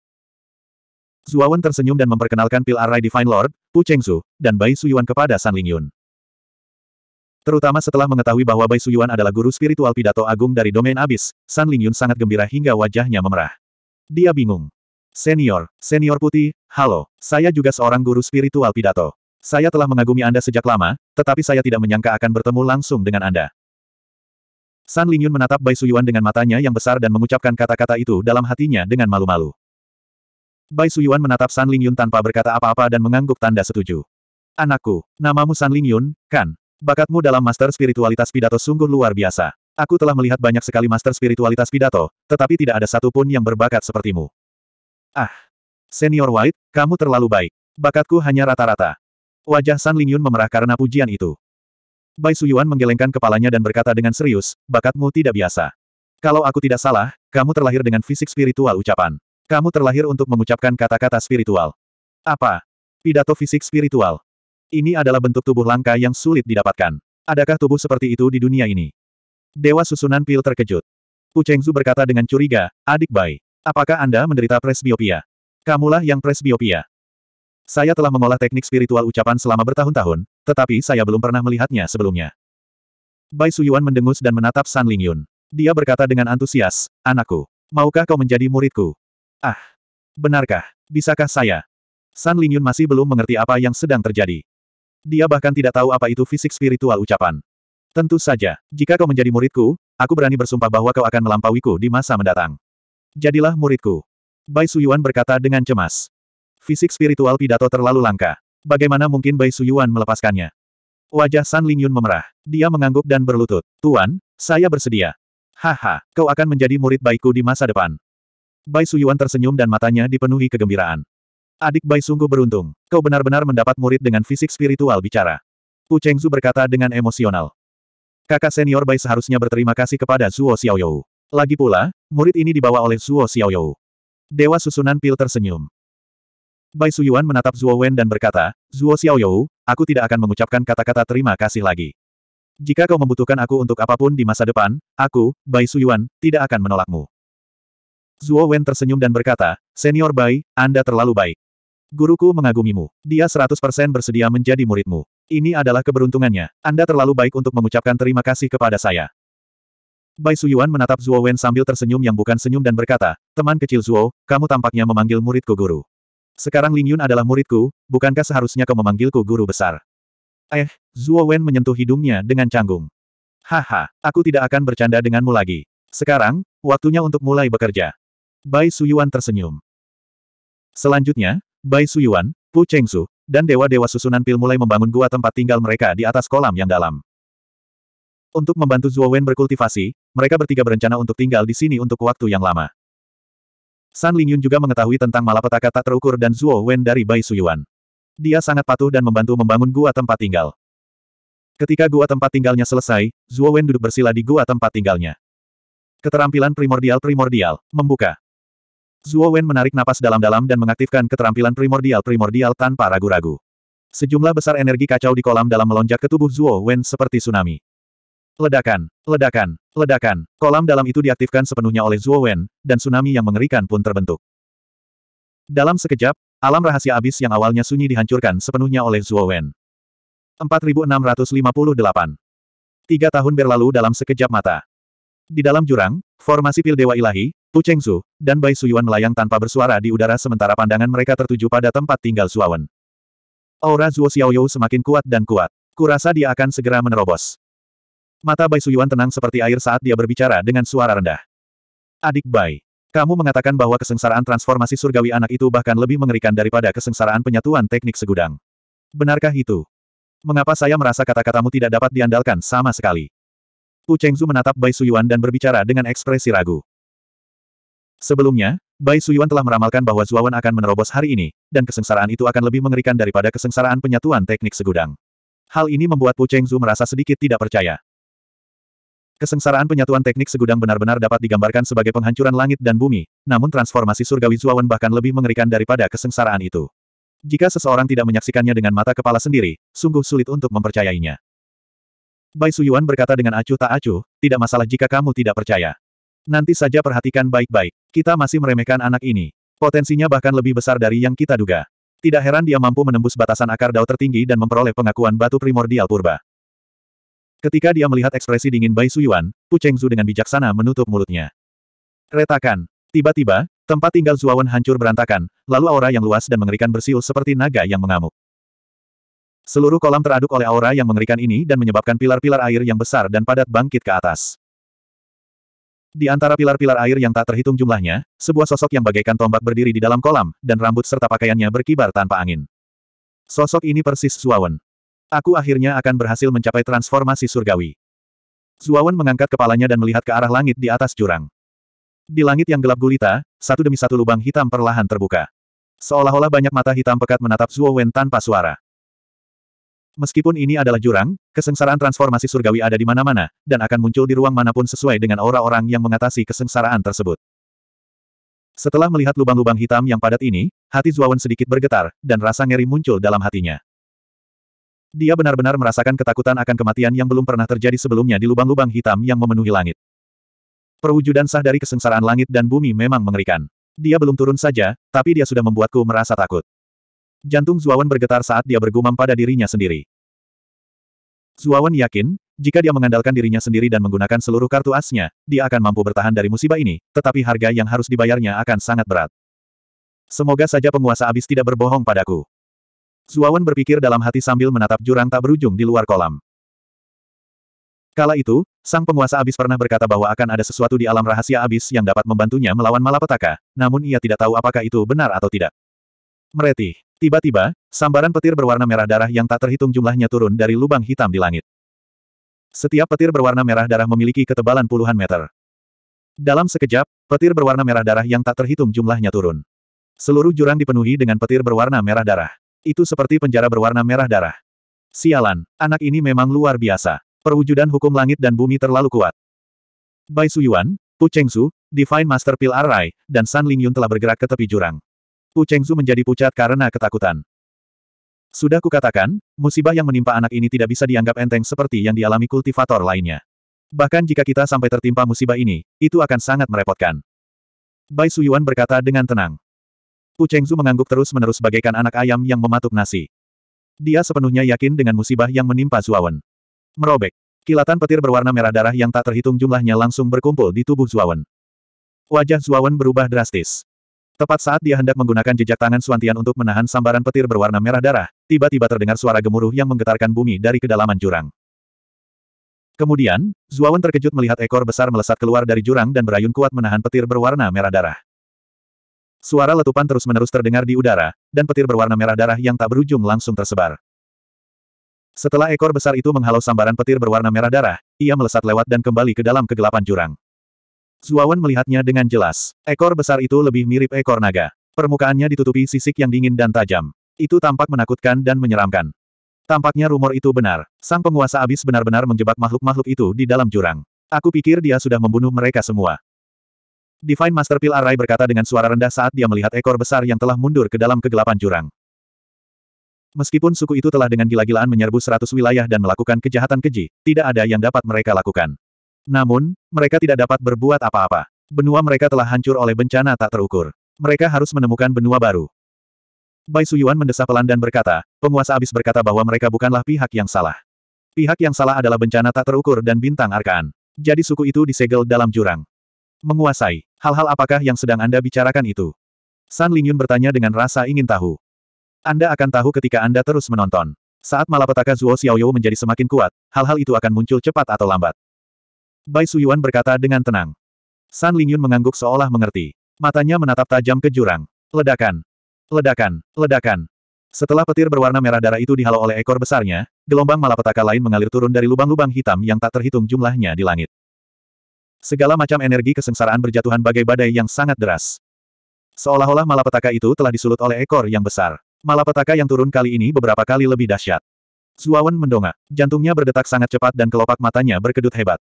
Zuawan tersenyum dan memperkenalkan pil Arai Divine Lord, Pu Chengsu, dan Bai Suyuan kepada San Lingyun. Terutama setelah mengetahui bahwa Bai Suyuan adalah guru spiritual pidato agung dari domain abis, San Lingyun sangat gembira hingga wajahnya memerah. Dia bingung. Senior, senior putih, halo, saya juga seorang guru spiritual pidato. Saya telah mengagumi Anda sejak lama, tetapi saya tidak menyangka akan bertemu langsung dengan Anda. San Lingyun menatap Bai Suyuan dengan matanya yang besar dan mengucapkan kata-kata itu dalam hatinya dengan malu-malu. Bai Suyuan menatap San Lingyun tanpa berkata apa-apa dan mengangguk tanda setuju. Anakku, namamu San Lingyun, kan? Bakatmu dalam master spiritualitas pidato sungguh luar biasa. Aku telah melihat banyak sekali master spiritualitas pidato, tetapi tidak ada satupun yang berbakat sepertimu. Ah! Senior White, kamu terlalu baik. Bakatku hanya rata-rata. Wajah San Lingyun memerah karena pujian itu. Bai Suyuan menggelengkan kepalanya dan berkata dengan serius, bakatmu tidak biasa. Kalau aku tidak salah, kamu terlahir dengan fisik spiritual ucapan. Kamu terlahir untuk mengucapkan kata-kata spiritual. Apa? Pidato fisik spiritual. Ini adalah bentuk tubuh langka yang sulit didapatkan. Adakah tubuh seperti itu di dunia ini? Dewa susunan pil terkejut. Pu Chengzu berkata dengan curiga, adik bayi, apakah Anda menderita presbiopia? Kamulah yang presbiopia. Saya telah mengolah teknik spiritual ucapan selama bertahun-tahun, tetapi saya belum pernah melihatnya sebelumnya. Bai Suyuan mendengus dan menatap San Lingyun. Dia berkata dengan antusias, anakku, maukah kau menjadi muridku? Ah! Benarkah? Bisakah saya? San Lingyun masih belum mengerti apa yang sedang terjadi. Dia bahkan tidak tahu apa itu fisik spiritual ucapan. Tentu saja, jika kau menjadi muridku, aku berani bersumpah bahwa kau akan melampauiku di masa mendatang. Jadilah muridku. Bai Suyuan berkata dengan cemas. Fisik spiritual pidato terlalu langka. Bagaimana mungkin Bai Suyuan melepaskannya? Wajah San Lingyun memerah. Dia mengangguk dan berlutut. Tuan, saya bersedia. Haha, kau akan menjadi murid baikku di masa depan. Bai Suyuan tersenyum dan matanya dipenuhi kegembiraan. Adik Bai sungguh beruntung. Kau benar-benar mendapat murid dengan fisik spiritual bicara. Wu Chengzu berkata dengan emosional. Kakak senior Bai seharusnya berterima kasih kepada Zuo Xiaoyou. Lagi pula, murid ini dibawa oleh Zuo Xiaoyou. Dewa susunan pil tersenyum. Bai Suyuan menatap Zuo Wen dan berkata, Zuo Xiaoyou, aku tidak akan mengucapkan kata-kata terima kasih lagi. Jika kau membutuhkan aku untuk apapun di masa depan, aku, Bai Suyuan, tidak akan menolakmu. Zuo Wen tersenyum dan berkata, Senior Bai, Anda terlalu baik. Guruku mengagumimu. Dia 100% bersedia menjadi muridmu. Ini adalah keberuntungannya. Anda terlalu baik untuk mengucapkan terima kasih kepada saya. Bai Suyuan menatap Zuo Wen sambil tersenyum yang bukan senyum dan berkata, Teman kecil Zuo, kamu tampaknya memanggil muridku guru. Sekarang Ling Yun adalah muridku, bukankah seharusnya kau memanggilku guru besar? Eh, Zuo Wen menyentuh hidungnya dengan canggung. Haha, aku tidak akan bercanda denganmu lagi. Sekarang, waktunya untuk mulai bekerja. Bai Suyuan tersenyum. Selanjutnya, Bai Suyuan, Pu Chengsu, dan dewa-dewa susunan pil mulai membangun gua tempat tinggal mereka di atas kolam yang dalam. Untuk membantu Zhuo Wen berkultivasi, mereka bertiga berencana untuk tinggal di sini untuk waktu yang lama. San Lingyun juga mengetahui tentang malapetaka tak terukur dan Zhuo Wen dari Bai Suyuan. Dia sangat patuh dan membantu membangun gua tempat tinggal. Ketika gua tempat tinggalnya selesai, Zhuo Wen duduk bersila di gua tempat tinggalnya. Keterampilan primordial-primordial, membuka. Zuo Wen menarik napas dalam-dalam dan mengaktifkan keterampilan primordial-primordial tanpa ragu-ragu. Sejumlah besar energi kacau di kolam dalam melonjak ke tubuh Zuo Wen seperti tsunami. Ledakan, ledakan, ledakan, kolam dalam itu diaktifkan sepenuhnya oleh Zuo Wen, dan tsunami yang mengerikan pun terbentuk. Dalam sekejap, alam rahasia abis yang awalnya sunyi dihancurkan sepenuhnya oleh Zuo Wen. 4658 Tiga tahun berlalu dalam sekejap mata. Di dalam jurang, formasi pil Dewa Ilahi, Tu Chengzu dan Bai Suyuan melayang tanpa bersuara di udara sementara pandangan mereka tertuju pada tempat tinggal Suawen. Aura Zuo Xiaoyou semakin kuat dan kuat. Kurasa dia akan segera menerobos. Mata Bai Suyuan tenang seperti air saat dia berbicara dengan suara rendah. Adik Bai, kamu mengatakan bahwa kesengsaraan transformasi surgawi anak itu bahkan lebih mengerikan daripada kesengsaraan penyatuan teknik segudang. Benarkah itu? Mengapa saya merasa kata-katamu tidak dapat diandalkan sama sekali? Pu Chengzu menatap Bai Suyuan dan berbicara dengan ekspresi ragu. Sebelumnya, Bai Suyuan telah meramalkan bahwa Zuawan akan menerobos hari ini, dan kesengsaraan itu akan lebih mengerikan daripada kesengsaraan penyatuan teknik segudang. Hal ini membuat Pu Chengzu merasa sedikit tidak percaya. Kesengsaraan penyatuan teknik segudang benar-benar dapat digambarkan sebagai penghancuran langit dan bumi, namun transformasi surgawi Zuawan bahkan lebih mengerikan daripada kesengsaraan itu. Jika seseorang tidak menyaksikannya dengan mata kepala sendiri, sungguh sulit untuk mempercayainya. Bai Suyuan berkata dengan acuh tak acuh, tidak masalah jika kamu tidak percaya. Nanti saja perhatikan baik-baik. Kita masih meremehkan anak ini. Potensinya bahkan lebih besar dari yang kita duga. Tidak heran dia mampu menembus batasan akar dao tertinggi dan memperoleh pengakuan batu primordial purba. Ketika dia melihat ekspresi dingin Bai Suyuan, Pu Chengzu dengan bijaksana menutup mulutnya. Retakan. Tiba-tiba, tempat tinggal Zuawan hancur berantakan, lalu aura yang luas dan mengerikan bersiul seperti naga yang mengamuk. Seluruh kolam teraduk oleh aura yang mengerikan ini dan menyebabkan pilar-pilar air yang besar dan padat bangkit ke atas. Di antara pilar-pilar air yang tak terhitung jumlahnya, sebuah sosok yang bagaikan tombak berdiri di dalam kolam, dan rambut serta pakaiannya berkibar tanpa angin. Sosok ini persis Zuawan. Aku akhirnya akan berhasil mencapai transformasi surgawi. Zuawan mengangkat kepalanya dan melihat ke arah langit di atas jurang. Di langit yang gelap gulita, satu demi satu lubang hitam perlahan terbuka. Seolah-olah banyak mata hitam pekat menatap Zuowen tanpa suara. Meskipun ini adalah jurang, kesengsaraan transformasi surgawi ada di mana-mana, dan akan muncul di ruang manapun sesuai dengan aura orang yang mengatasi kesengsaraan tersebut. Setelah melihat lubang-lubang hitam yang padat ini, hati Zuawan sedikit bergetar, dan rasa ngeri muncul dalam hatinya. Dia benar-benar merasakan ketakutan akan kematian yang belum pernah terjadi sebelumnya di lubang-lubang hitam yang memenuhi langit. Perwujudan sah dari kesengsaraan langit dan bumi memang mengerikan. Dia belum turun saja, tapi dia sudah membuatku merasa takut. Jantung Zuawan bergetar saat dia bergumam pada dirinya sendiri. Zuawan yakin, jika dia mengandalkan dirinya sendiri dan menggunakan seluruh kartu asnya, dia akan mampu bertahan dari musibah ini, tetapi harga yang harus dibayarnya akan sangat berat. Semoga saja penguasa abis tidak berbohong padaku. Zuawan berpikir dalam hati sambil menatap jurang tak berujung di luar kolam. Kala itu, sang penguasa abis pernah berkata bahwa akan ada sesuatu di alam rahasia abis yang dapat membantunya melawan malapetaka, namun ia tidak tahu apakah itu benar atau tidak. Meretih. Tiba-tiba, sambaran petir berwarna merah darah yang tak terhitung jumlahnya turun dari lubang hitam di langit. Setiap petir berwarna merah darah memiliki ketebalan puluhan meter. Dalam sekejap, petir berwarna merah darah yang tak terhitung jumlahnya turun. Seluruh jurang dipenuhi dengan petir berwarna merah darah. Itu seperti penjara berwarna merah darah. Sialan, anak ini memang luar biasa. Perwujudan hukum langit dan bumi terlalu kuat. Bai Suyuan, Pu Chengsu, Divine Master Pil Arai, dan San Yun telah bergerak ke tepi jurang. Pu Chengzu menjadi pucat karena ketakutan. Sudah kukatakan, musibah yang menimpa anak ini tidak bisa dianggap enteng seperti yang dialami kultivator lainnya. Bahkan jika kita sampai tertimpa musibah ini, itu akan sangat merepotkan. Bai Suyuan berkata dengan tenang. Pu Chengzu mengangguk terus-menerus bagaikan anak ayam yang mematuk nasi. Dia sepenuhnya yakin dengan musibah yang menimpa Zuawan. Merobek. Kilatan petir berwarna merah darah yang tak terhitung jumlahnya langsung berkumpul di tubuh Zuawan. Wajah Zuawan berubah drastis. Tepat saat dia hendak menggunakan jejak tangan Suantian untuk menahan sambaran petir berwarna merah darah, tiba-tiba terdengar suara gemuruh yang menggetarkan bumi dari kedalaman jurang. Kemudian, Zuawan terkejut melihat ekor besar melesat keluar dari jurang dan berayun kuat menahan petir berwarna merah darah. Suara letupan terus-menerus terdengar di udara, dan petir berwarna merah darah yang tak berujung langsung tersebar. Setelah ekor besar itu menghalau sambaran petir berwarna merah darah, ia melesat lewat dan kembali ke dalam kegelapan jurang. Zuawan melihatnya dengan jelas. Ekor besar itu lebih mirip ekor naga. Permukaannya ditutupi sisik yang dingin dan tajam. Itu tampak menakutkan dan menyeramkan. Tampaknya rumor itu benar. Sang penguasa abis benar-benar menjebak makhluk-makhluk itu di dalam jurang. Aku pikir dia sudah membunuh mereka semua. Divine Master Pil Arai berkata dengan suara rendah saat dia melihat ekor besar yang telah mundur ke dalam kegelapan jurang. Meskipun suku itu telah dengan gila-gilaan menyerbu seratus wilayah dan melakukan kejahatan keji, tidak ada yang dapat mereka lakukan. Namun, mereka tidak dapat berbuat apa-apa. Benua mereka telah hancur oleh bencana tak terukur. Mereka harus menemukan benua baru. Bai Suyuan mendesah pelan dan berkata, penguasa abis berkata bahwa mereka bukanlah pihak yang salah. Pihak yang salah adalah bencana tak terukur dan bintang arkaan. Jadi suku itu disegel dalam jurang. Menguasai, hal-hal apakah yang sedang Anda bicarakan itu? San Lingyun bertanya dengan rasa ingin tahu. Anda akan tahu ketika Anda terus menonton. Saat malapetaka Zuo Xiaoyou menjadi semakin kuat, hal-hal itu akan muncul cepat atau lambat. Bai Suyuan berkata dengan tenang. San Lingyun mengangguk seolah mengerti. Matanya menatap tajam ke jurang. Ledakan. Ledakan. Ledakan. Setelah petir berwarna merah darah itu dihalau oleh ekor besarnya, gelombang malapetaka lain mengalir turun dari lubang-lubang hitam yang tak terhitung jumlahnya di langit. Segala macam energi kesengsaraan berjatuhan bagai badai yang sangat deras. Seolah-olah malapetaka itu telah disulut oleh ekor yang besar. Malapetaka yang turun kali ini beberapa kali lebih dahsyat. Zuawan mendongak. Jantungnya berdetak sangat cepat dan kelopak matanya berkedut hebat.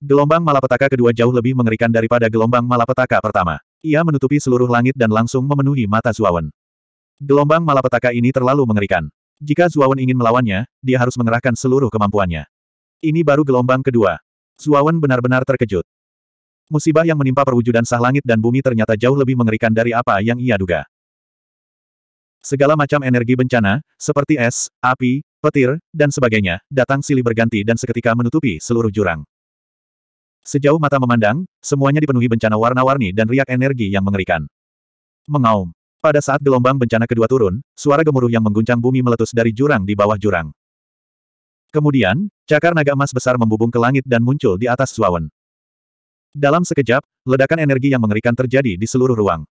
Gelombang malapetaka kedua jauh lebih mengerikan daripada gelombang malapetaka pertama. Ia menutupi seluruh langit dan langsung memenuhi mata Zuawan. Gelombang malapetaka ini terlalu mengerikan. Jika Zuawan ingin melawannya, dia harus mengerahkan seluruh kemampuannya. Ini baru gelombang kedua. Zuawan benar-benar terkejut. Musibah yang menimpa perwujudan sah langit dan bumi ternyata jauh lebih mengerikan dari apa yang ia duga. Segala macam energi bencana, seperti es, api, petir, dan sebagainya, datang silih berganti dan seketika menutupi seluruh jurang. Sejauh mata memandang, semuanya dipenuhi bencana warna-warni dan riak energi yang mengerikan. Mengaum. Pada saat gelombang bencana kedua turun, suara gemuruh yang mengguncang bumi meletus dari jurang di bawah jurang. Kemudian, cakar naga emas besar membubung ke langit dan muncul di atas suawan. Dalam sekejap, ledakan energi yang mengerikan terjadi di seluruh ruang.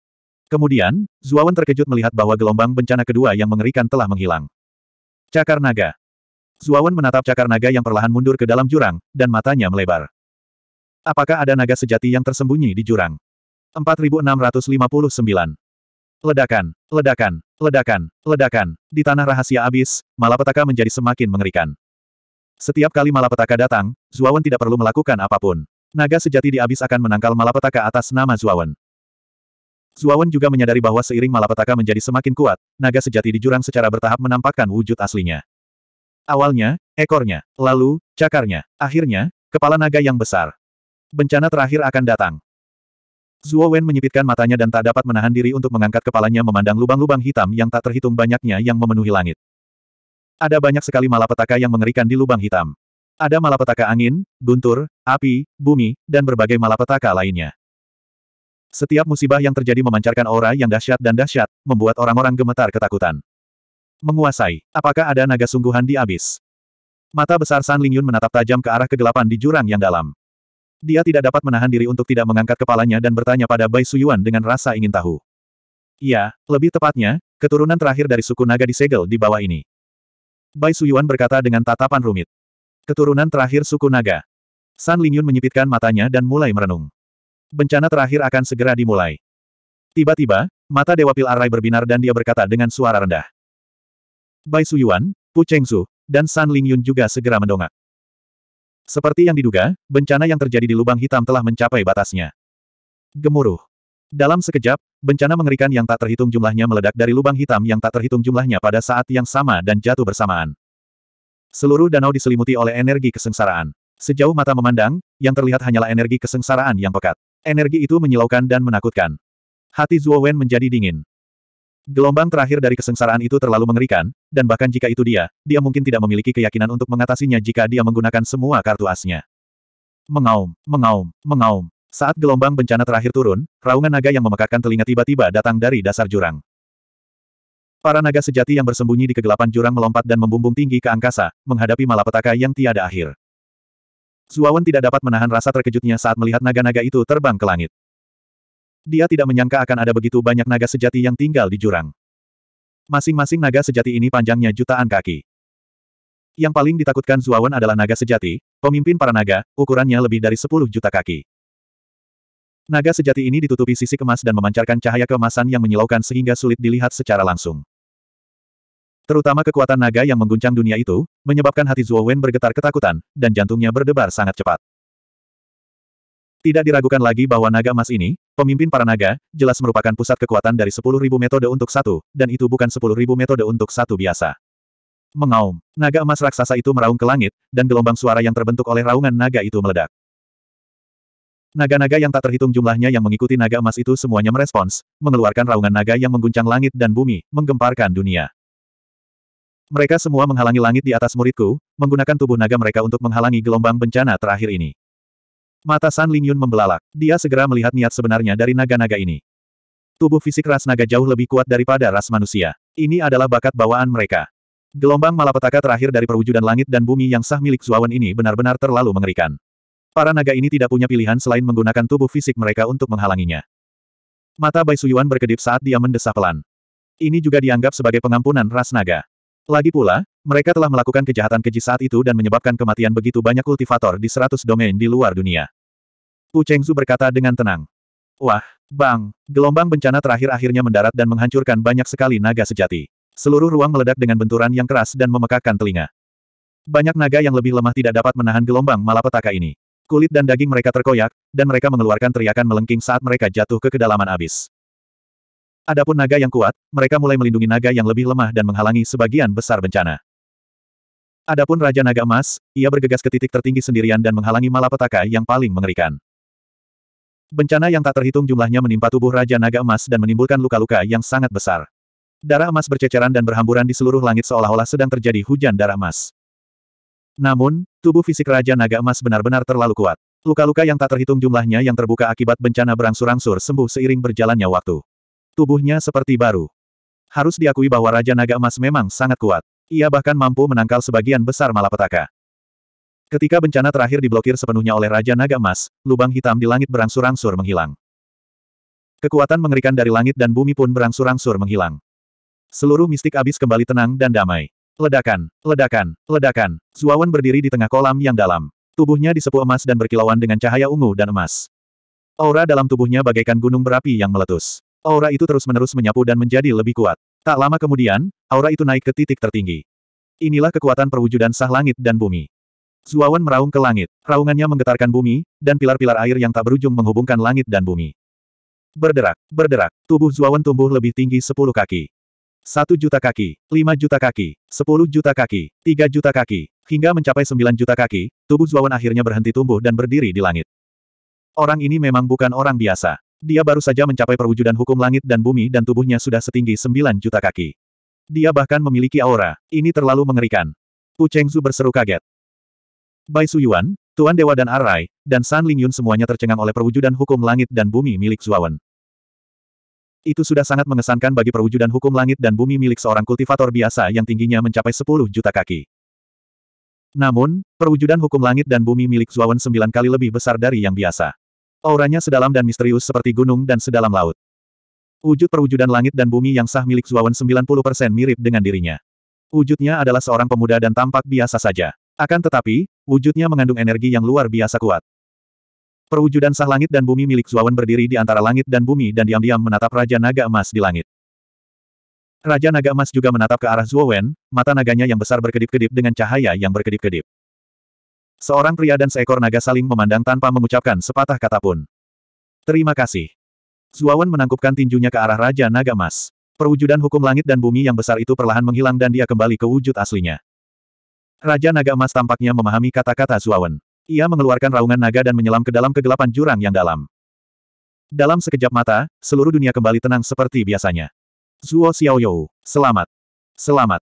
Kemudian, Zuawan terkejut melihat bahwa gelombang bencana kedua yang mengerikan telah menghilang. Cakar naga. Zuawan menatap cakar naga yang perlahan mundur ke dalam jurang, dan matanya melebar. Apakah ada naga sejati yang tersembunyi di jurang? 4659. Ledakan, ledakan, ledakan, ledakan. Di tanah rahasia abis, malapetaka menjadi semakin mengerikan. Setiap kali malapetaka datang, Zuawan tidak perlu melakukan apapun. Naga sejati di abis akan menangkal malapetaka atas nama Zuawan. Zuawan juga menyadari bahwa seiring malapetaka menjadi semakin kuat, naga sejati di jurang secara bertahap menampakkan wujud aslinya. Awalnya, ekornya, lalu, cakarnya, akhirnya, kepala naga yang besar. Bencana terakhir akan datang. Zuo Wen menyipitkan matanya dan tak dapat menahan diri untuk mengangkat kepalanya memandang lubang-lubang hitam yang tak terhitung banyaknya yang memenuhi langit. Ada banyak sekali malapetaka yang mengerikan di lubang hitam. Ada malapetaka angin, guntur, api, bumi, dan berbagai malapetaka lainnya. Setiap musibah yang terjadi memancarkan aura yang dahsyat dan dahsyat, membuat orang-orang gemetar ketakutan. Menguasai, apakah ada naga sungguhan di abis? Mata besar San Lingyun menatap tajam ke arah kegelapan di jurang yang dalam. Dia tidak dapat menahan diri untuk tidak mengangkat kepalanya dan bertanya pada Bai Suyuan dengan rasa ingin tahu. Ya, lebih tepatnya, keturunan terakhir dari suku naga disegel di bawah ini. Bai Suyuan berkata dengan tatapan rumit. Keturunan terakhir suku naga. San Lingyun menyipitkan matanya dan mulai merenung. Bencana terakhir akan segera dimulai. Tiba-tiba, mata Dewa Pil Arai berbinar dan dia berkata dengan suara rendah. Bai Suyuan, Pu Chengzu, dan San Lingyun juga segera mendongak. Seperti yang diduga, bencana yang terjadi di lubang hitam telah mencapai batasnya. Gemuruh. Dalam sekejap, bencana mengerikan yang tak terhitung jumlahnya meledak dari lubang hitam yang tak terhitung jumlahnya pada saat yang sama dan jatuh bersamaan. Seluruh danau diselimuti oleh energi kesengsaraan. Sejauh mata memandang, yang terlihat hanyalah energi kesengsaraan yang pekat. Energi itu menyilaukan dan menakutkan. Hati Zuowen menjadi dingin. Gelombang terakhir dari kesengsaraan itu terlalu mengerikan, dan bahkan jika itu dia, dia mungkin tidak memiliki keyakinan untuk mengatasinya jika dia menggunakan semua kartu asnya. Mengaum, mengaum, mengaum. Saat gelombang bencana terakhir turun, raungan naga yang memekakkan telinga tiba-tiba datang dari dasar jurang. Para naga sejati yang bersembunyi di kegelapan jurang melompat dan membumbung tinggi ke angkasa, menghadapi malapetaka yang tiada akhir. Zuawan tidak dapat menahan rasa terkejutnya saat melihat naga-naga itu terbang ke langit. Dia tidak menyangka akan ada begitu banyak naga sejati yang tinggal di jurang. Masing-masing naga sejati ini panjangnya jutaan kaki. Yang paling ditakutkan Zuawan adalah naga sejati, pemimpin para naga, ukurannya lebih dari 10 juta kaki. Naga sejati ini ditutupi sisi kemas dan memancarkan cahaya kemasan yang menyilaukan sehingga sulit dilihat secara langsung. Terutama kekuatan naga yang mengguncang dunia itu, menyebabkan hati Zuowen bergetar ketakutan, dan jantungnya berdebar sangat cepat. Tidak diragukan lagi bahwa naga emas ini, pemimpin para naga, jelas merupakan pusat kekuatan dari 10.000 metode untuk satu, dan itu bukan 10.000 metode untuk satu biasa. Mengaum, naga emas raksasa itu meraung ke langit, dan gelombang suara yang terbentuk oleh raungan naga itu meledak. Naga-naga yang tak terhitung jumlahnya yang mengikuti naga emas itu semuanya merespons, mengeluarkan raungan naga yang mengguncang langit dan bumi, menggemparkan dunia. Mereka semua menghalangi langit di atas muridku, menggunakan tubuh naga mereka untuk menghalangi gelombang bencana terakhir ini. Mata San Lingyun membelalak. Dia segera melihat niat sebenarnya dari naga-naga ini. Tubuh fisik ras naga jauh lebih kuat daripada ras manusia. Ini adalah bakat bawaan mereka. Gelombang malapetaka terakhir dari perwujudan langit dan bumi yang sah milik Zuawan ini benar-benar terlalu mengerikan. Para naga ini tidak punya pilihan selain menggunakan tubuh fisik mereka untuk menghalanginya. Mata Bai Suyuan berkedip saat dia mendesah pelan. Ini juga dianggap sebagai pengampunan ras naga. Lagi pula, mereka telah melakukan kejahatan keji saat itu dan menyebabkan kematian begitu banyak kultivator di seratus domain di luar dunia. Wu Chengzu berkata dengan tenang. Wah, bang, gelombang bencana terakhir akhirnya mendarat dan menghancurkan banyak sekali naga sejati. Seluruh ruang meledak dengan benturan yang keras dan memekakkan telinga. Banyak naga yang lebih lemah tidak dapat menahan gelombang malapetaka ini. Kulit dan daging mereka terkoyak, dan mereka mengeluarkan teriakan melengking saat mereka jatuh ke kedalaman abis. Adapun naga yang kuat, mereka mulai melindungi naga yang lebih lemah dan menghalangi sebagian besar bencana. Adapun Raja Naga Emas, ia bergegas ke titik tertinggi sendirian dan menghalangi malapetaka yang paling mengerikan. Bencana yang tak terhitung jumlahnya menimpa tubuh Raja Naga Emas dan menimbulkan luka-luka yang sangat besar. Darah emas berceceran dan berhamburan di seluruh langit seolah-olah sedang terjadi hujan darah emas. Namun, tubuh fisik Raja Naga Emas benar-benar terlalu kuat. Luka-luka yang tak terhitung jumlahnya yang terbuka akibat bencana berangsur-angsur sembuh seiring berjalannya waktu. Tubuhnya seperti baru. Harus diakui bahwa Raja Naga Emas memang sangat kuat. Ia bahkan mampu menangkal sebagian besar malapetaka. Ketika bencana terakhir diblokir sepenuhnya oleh Raja Naga Emas, lubang hitam di langit berangsur-angsur menghilang. Kekuatan mengerikan dari langit dan bumi pun berangsur-angsur menghilang. Seluruh mistik abis kembali tenang dan damai. Ledakan, ledakan, ledakan. Zuawan berdiri di tengah kolam yang dalam. Tubuhnya disepuh emas dan berkilauan dengan cahaya ungu dan emas. Aura dalam tubuhnya bagaikan gunung berapi yang meletus. Aura itu terus-menerus menyapu dan menjadi lebih kuat. Tak lama kemudian, aura itu naik ke titik tertinggi. Inilah kekuatan perwujudan sah langit dan bumi. Zuawan meraung ke langit, raungannya menggetarkan bumi, dan pilar-pilar air yang tak berujung menghubungkan langit dan bumi. Berderak, berderak, tubuh Zuawan tumbuh lebih tinggi 10 kaki. Satu juta kaki, lima juta kaki, sepuluh juta kaki, tiga juta kaki, hingga mencapai sembilan juta kaki, tubuh Zuawan akhirnya berhenti tumbuh dan berdiri di langit. Orang ini memang bukan orang biasa. Dia baru saja mencapai perwujudan hukum langit dan bumi dan tubuhnya sudah setinggi 9 juta kaki. Dia bahkan memiliki aura. Ini terlalu mengerikan. Pu Chengzu berseru kaget. Bai Su Yuan, Tuan Dewa dan Arai, dan San Ling Yun semuanya tercengang oleh perwujudan hukum langit dan bumi milik Zuawan. Itu sudah sangat mengesankan bagi perwujudan hukum langit dan bumi milik seorang kultivator biasa yang tingginya mencapai 10 juta kaki. Namun, perwujudan hukum langit dan bumi milik Zuawan sembilan kali lebih besar dari yang biasa. Auranya sedalam dan misterius seperti gunung dan sedalam laut. Wujud perwujudan langit dan bumi yang sah milik Zuawan 90% mirip dengan dirinya. Wujudnya adalah seorang pemuda dan tampak biasa saja. Akan tetapi, wujudnya mengandung energi yang luar biasa kuat. Perwujudan sah langit dan bumi milik Zuawan berdiri di antara langit dan bumi dan diam-diam menatap Raja Naga Emas di langit. Raja Naga Emas juga menatap ke arah Zuowen, mata naganya yang besar berkedip-kedip dengan cahaya yang berkedip-kedip. Seorang pria dan seekor naga saling memandang tanpa mengucapkan sepatah kata pun. Terima kasih. Zuawan menangkupkan tinjunya ke arah Raja Naga Mas. Perwujudan hukum langit dan bumi yang besar itu perlahan menghilang dan dia kembali ke wujud aslinya. Raja Naga Mas tampaknya memahami kata-kata Zuawan. Ia mengeluarkan raungan naga dan menyelam ke dalam kegelapan jurang yang dalam. Dalam sekejap mata, seluruh dunia kembali tenang seperti biasanya. Zuo Xiaoyou, selamat. Selamat.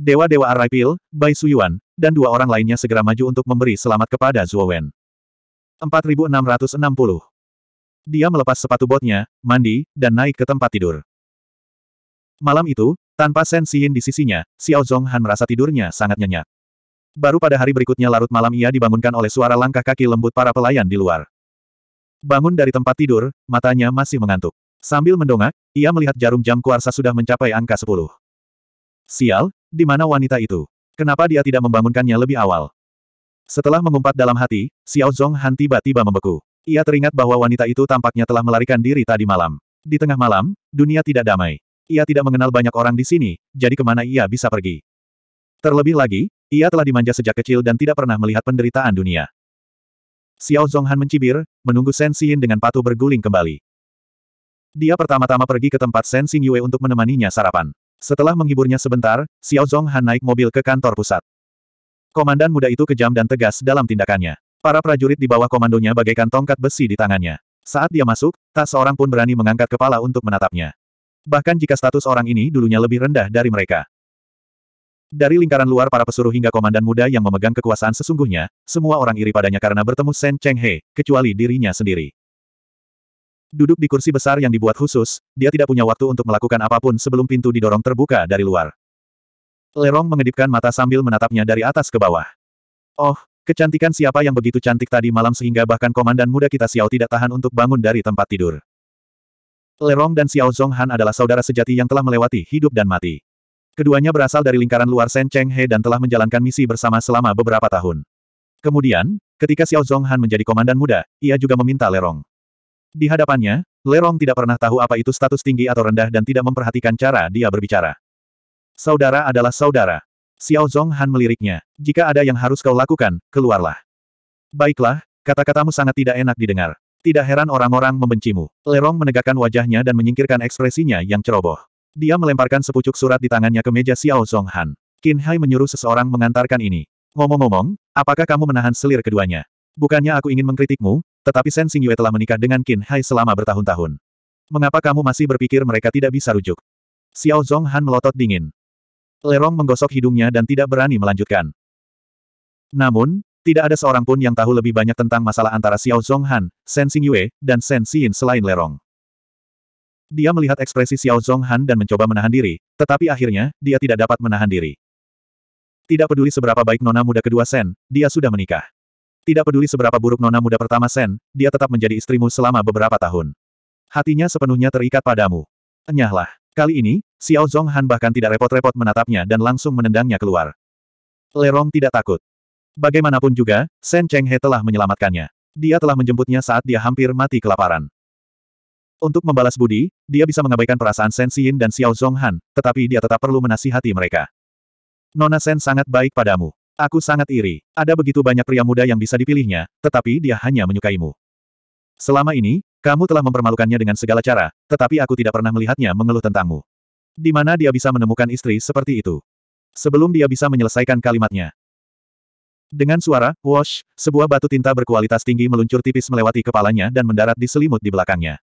Dewa-dewa Araipil, Bai Suyuan, dan dua orang lainnya segera maju untuk memberi selamat kepada Zhuo Wen. 4660 Dia melepas sepatu botnya, mandi, dan naik ke tempat tidur. Malam itu, tanpa Shen Xin di sisinya, Xiao Zhonghan merasa tidurnya sangat nyenyak. Baru pada hari berikutnya larut malam ia dibangunkan oleh suara langkah kaki lembut para pelayan di luar. Bangun dari tempat tidur, matanya masih mengantuk. Sambil mendongak, ia melihat jarum jam kuarsa sudah mencapai angka 10. Sial, di mana wanita itu? Kenapa dia tidak membangunkannya lebih awal? Setelah mengumpat dalam hati, Xiao Zonghan tiba-tiba membeku. Ia teringat bahwa wanita itu tampaknya telah melarikan diri tadi malam. Di tengah malam, dunia tidak damai. Ia tidak mengenal banyak orang di sini, jadi kemana ia bisa pergi. Terlebih lagi, ia telah dimanja sejak kecil dan tidak pernah melihat penderitaan dunia. Xiao Zonghan mencibir, menunggu Shen Xin dengan patuh berguling kembali. Dia pertama-tama pergi ke tempat Shen Xing Yue untuk menemaninya sarapan. Setelah menghiburnya sebentar, Xiao Han naik mobil ke kantor pusat. Komandan muda itu kejam dan tegas dalam tindakannya. Para prajurit di bawah komandonya bagaikan tongkat besi di tangannya. Saat dia masuk, tak seorang pun berani mengangkat kepala untuk menatapnya. Bahkan jika status orang ini dulunya lebih rendah dari mereka. Dari lingkaran luar para pesuruh hingga komandan muda yang memegang kekuasaan sesungguhnya, semua orang iri padanya karena bertemu Shen Cheng He, kecuali dirinya sendiri. Duduk di kursi besar yang dibuat khusus, dia tidak punya waktu untuk melakukan apapun sebelum pintu didorong terbuka dari luar. Lerong mengedipkan mata sambil menatapnya dari atas ke bawah. Oh, kecantikan siapa yang begitu cantik tadi malam sehingga bahkan komandan muda kita Xiao tidak tahan untuk bangun dari tempat tidur. Lerong dan Xiao Zonghan adalah saudara sejati yang telah melewati hidup dan mati. Keduanya berasal dari lingkaran luar Shen Cheng He dan telah menjalankan misi bersama selama beberapa tahun. Kemudian, ketika Xiao Zonghan menjadi komandan muda, ia juga meminta Lerong. Di hadapannya, Lerong tidak pernah tahu apa itu status tinggi atau rendah dan tidak memperhatikan cara dia berbicara. Saudara adalah saudara. Xiao Han meliriknya. Jika ada yang harus kau lakukan, keluarlah. Baiklah, kata-katamu sangat tidak enak didengar. Tidak heran orang-orang membencimu. Lerong menegakkan wajahnya dan menyingkirkan ekspresinya yang ceroboh. Dia melemparkan sepucuk surat di tangannya ke meja Xiao Han. Qin Hai menyuruh seseorang mengantarkan ini. Ngomong-ngomong, apakah kamu menahan selir keduanya? Bukannya aku ingin mengkritikmu, tetapi Shen Xingyue telah menikah dengan Qin Hai selama bertahun-tahun. Mengapa kamu masih berpikir mereka tidak bisa rujuk? Xiao Zonghan melotot dingin. Lerong menggosok hidungnya dan tidak berani melanjutkan. Namun, tidak ada seorang pun yang tahu lebih banyak tentang masalah antara Xiao Zonghan, Shen Xingyue, dan Shen Xin selain Lerong. Dia melihat ekspresi Xiao Zonghan dan mencoba menahan diri, tetapi akhirnya, dia tidak dapat menahan diri. Tidak peduli seberapa baik nona muda kedua Sen, dia sudah menikah. Tidak peduli seberapa buruk nona muda pertama Sen, dia tetap menjadi istrimu selama beberapa tahun. Hatinya sepenuhnya terikat padamu. Enyahlah. Kali ini, Xiao Zonghan bahkan tidak repot-repot menatapnya dan langsung menendangnya keluar. Lerong tidak takut. Bagaimanapun juga, Sen Cheng He telah menyelamatkannya. Dia telah menjemputnya saat dia hampir mati kelaparan. Untuk membalas budi, dia bisa mengabaikan perasaan Sen Xin dan Xiao Zonghan, tetapi dia tetap perlu menasihati mereka. Nona Sen sangat baik padamu. Aku sangat iri. Ada begitu banyak pria muda yang bisa dipilihnya, tetapi dia hanya menyukaimu. Selama ini, kamu telah mempermalukannya dengan segala cara, tetapi aku tidak pernah melihatnya mengeluh tentangmu. Di mana dia bisa menemukan istri seperti itu? Sebelum dia bisa menyelesaikan kalimatnya. Dengan suara, wash, sebuah batu tinta berkualitas tinggi meluncur tipis melewati kepalanya dan mendarat di selimut di belakangnya.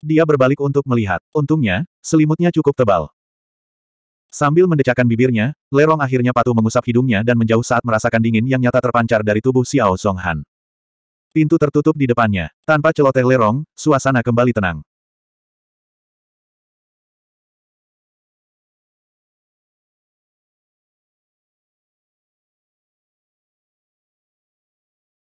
Dia berbalik untuk melihat. Untungnya, selimutnya cukup tebal. Sambil mendecakkan bibirnya, Lerong akhirnya patuh mengusap hidungnya dan menjauh saat merasakan dingin yang nyata terpancar dari tubuh Xiao Songhan. Pintu tertutup di depannya. Tanpa celoteh Lerong, suasana kembali tenang.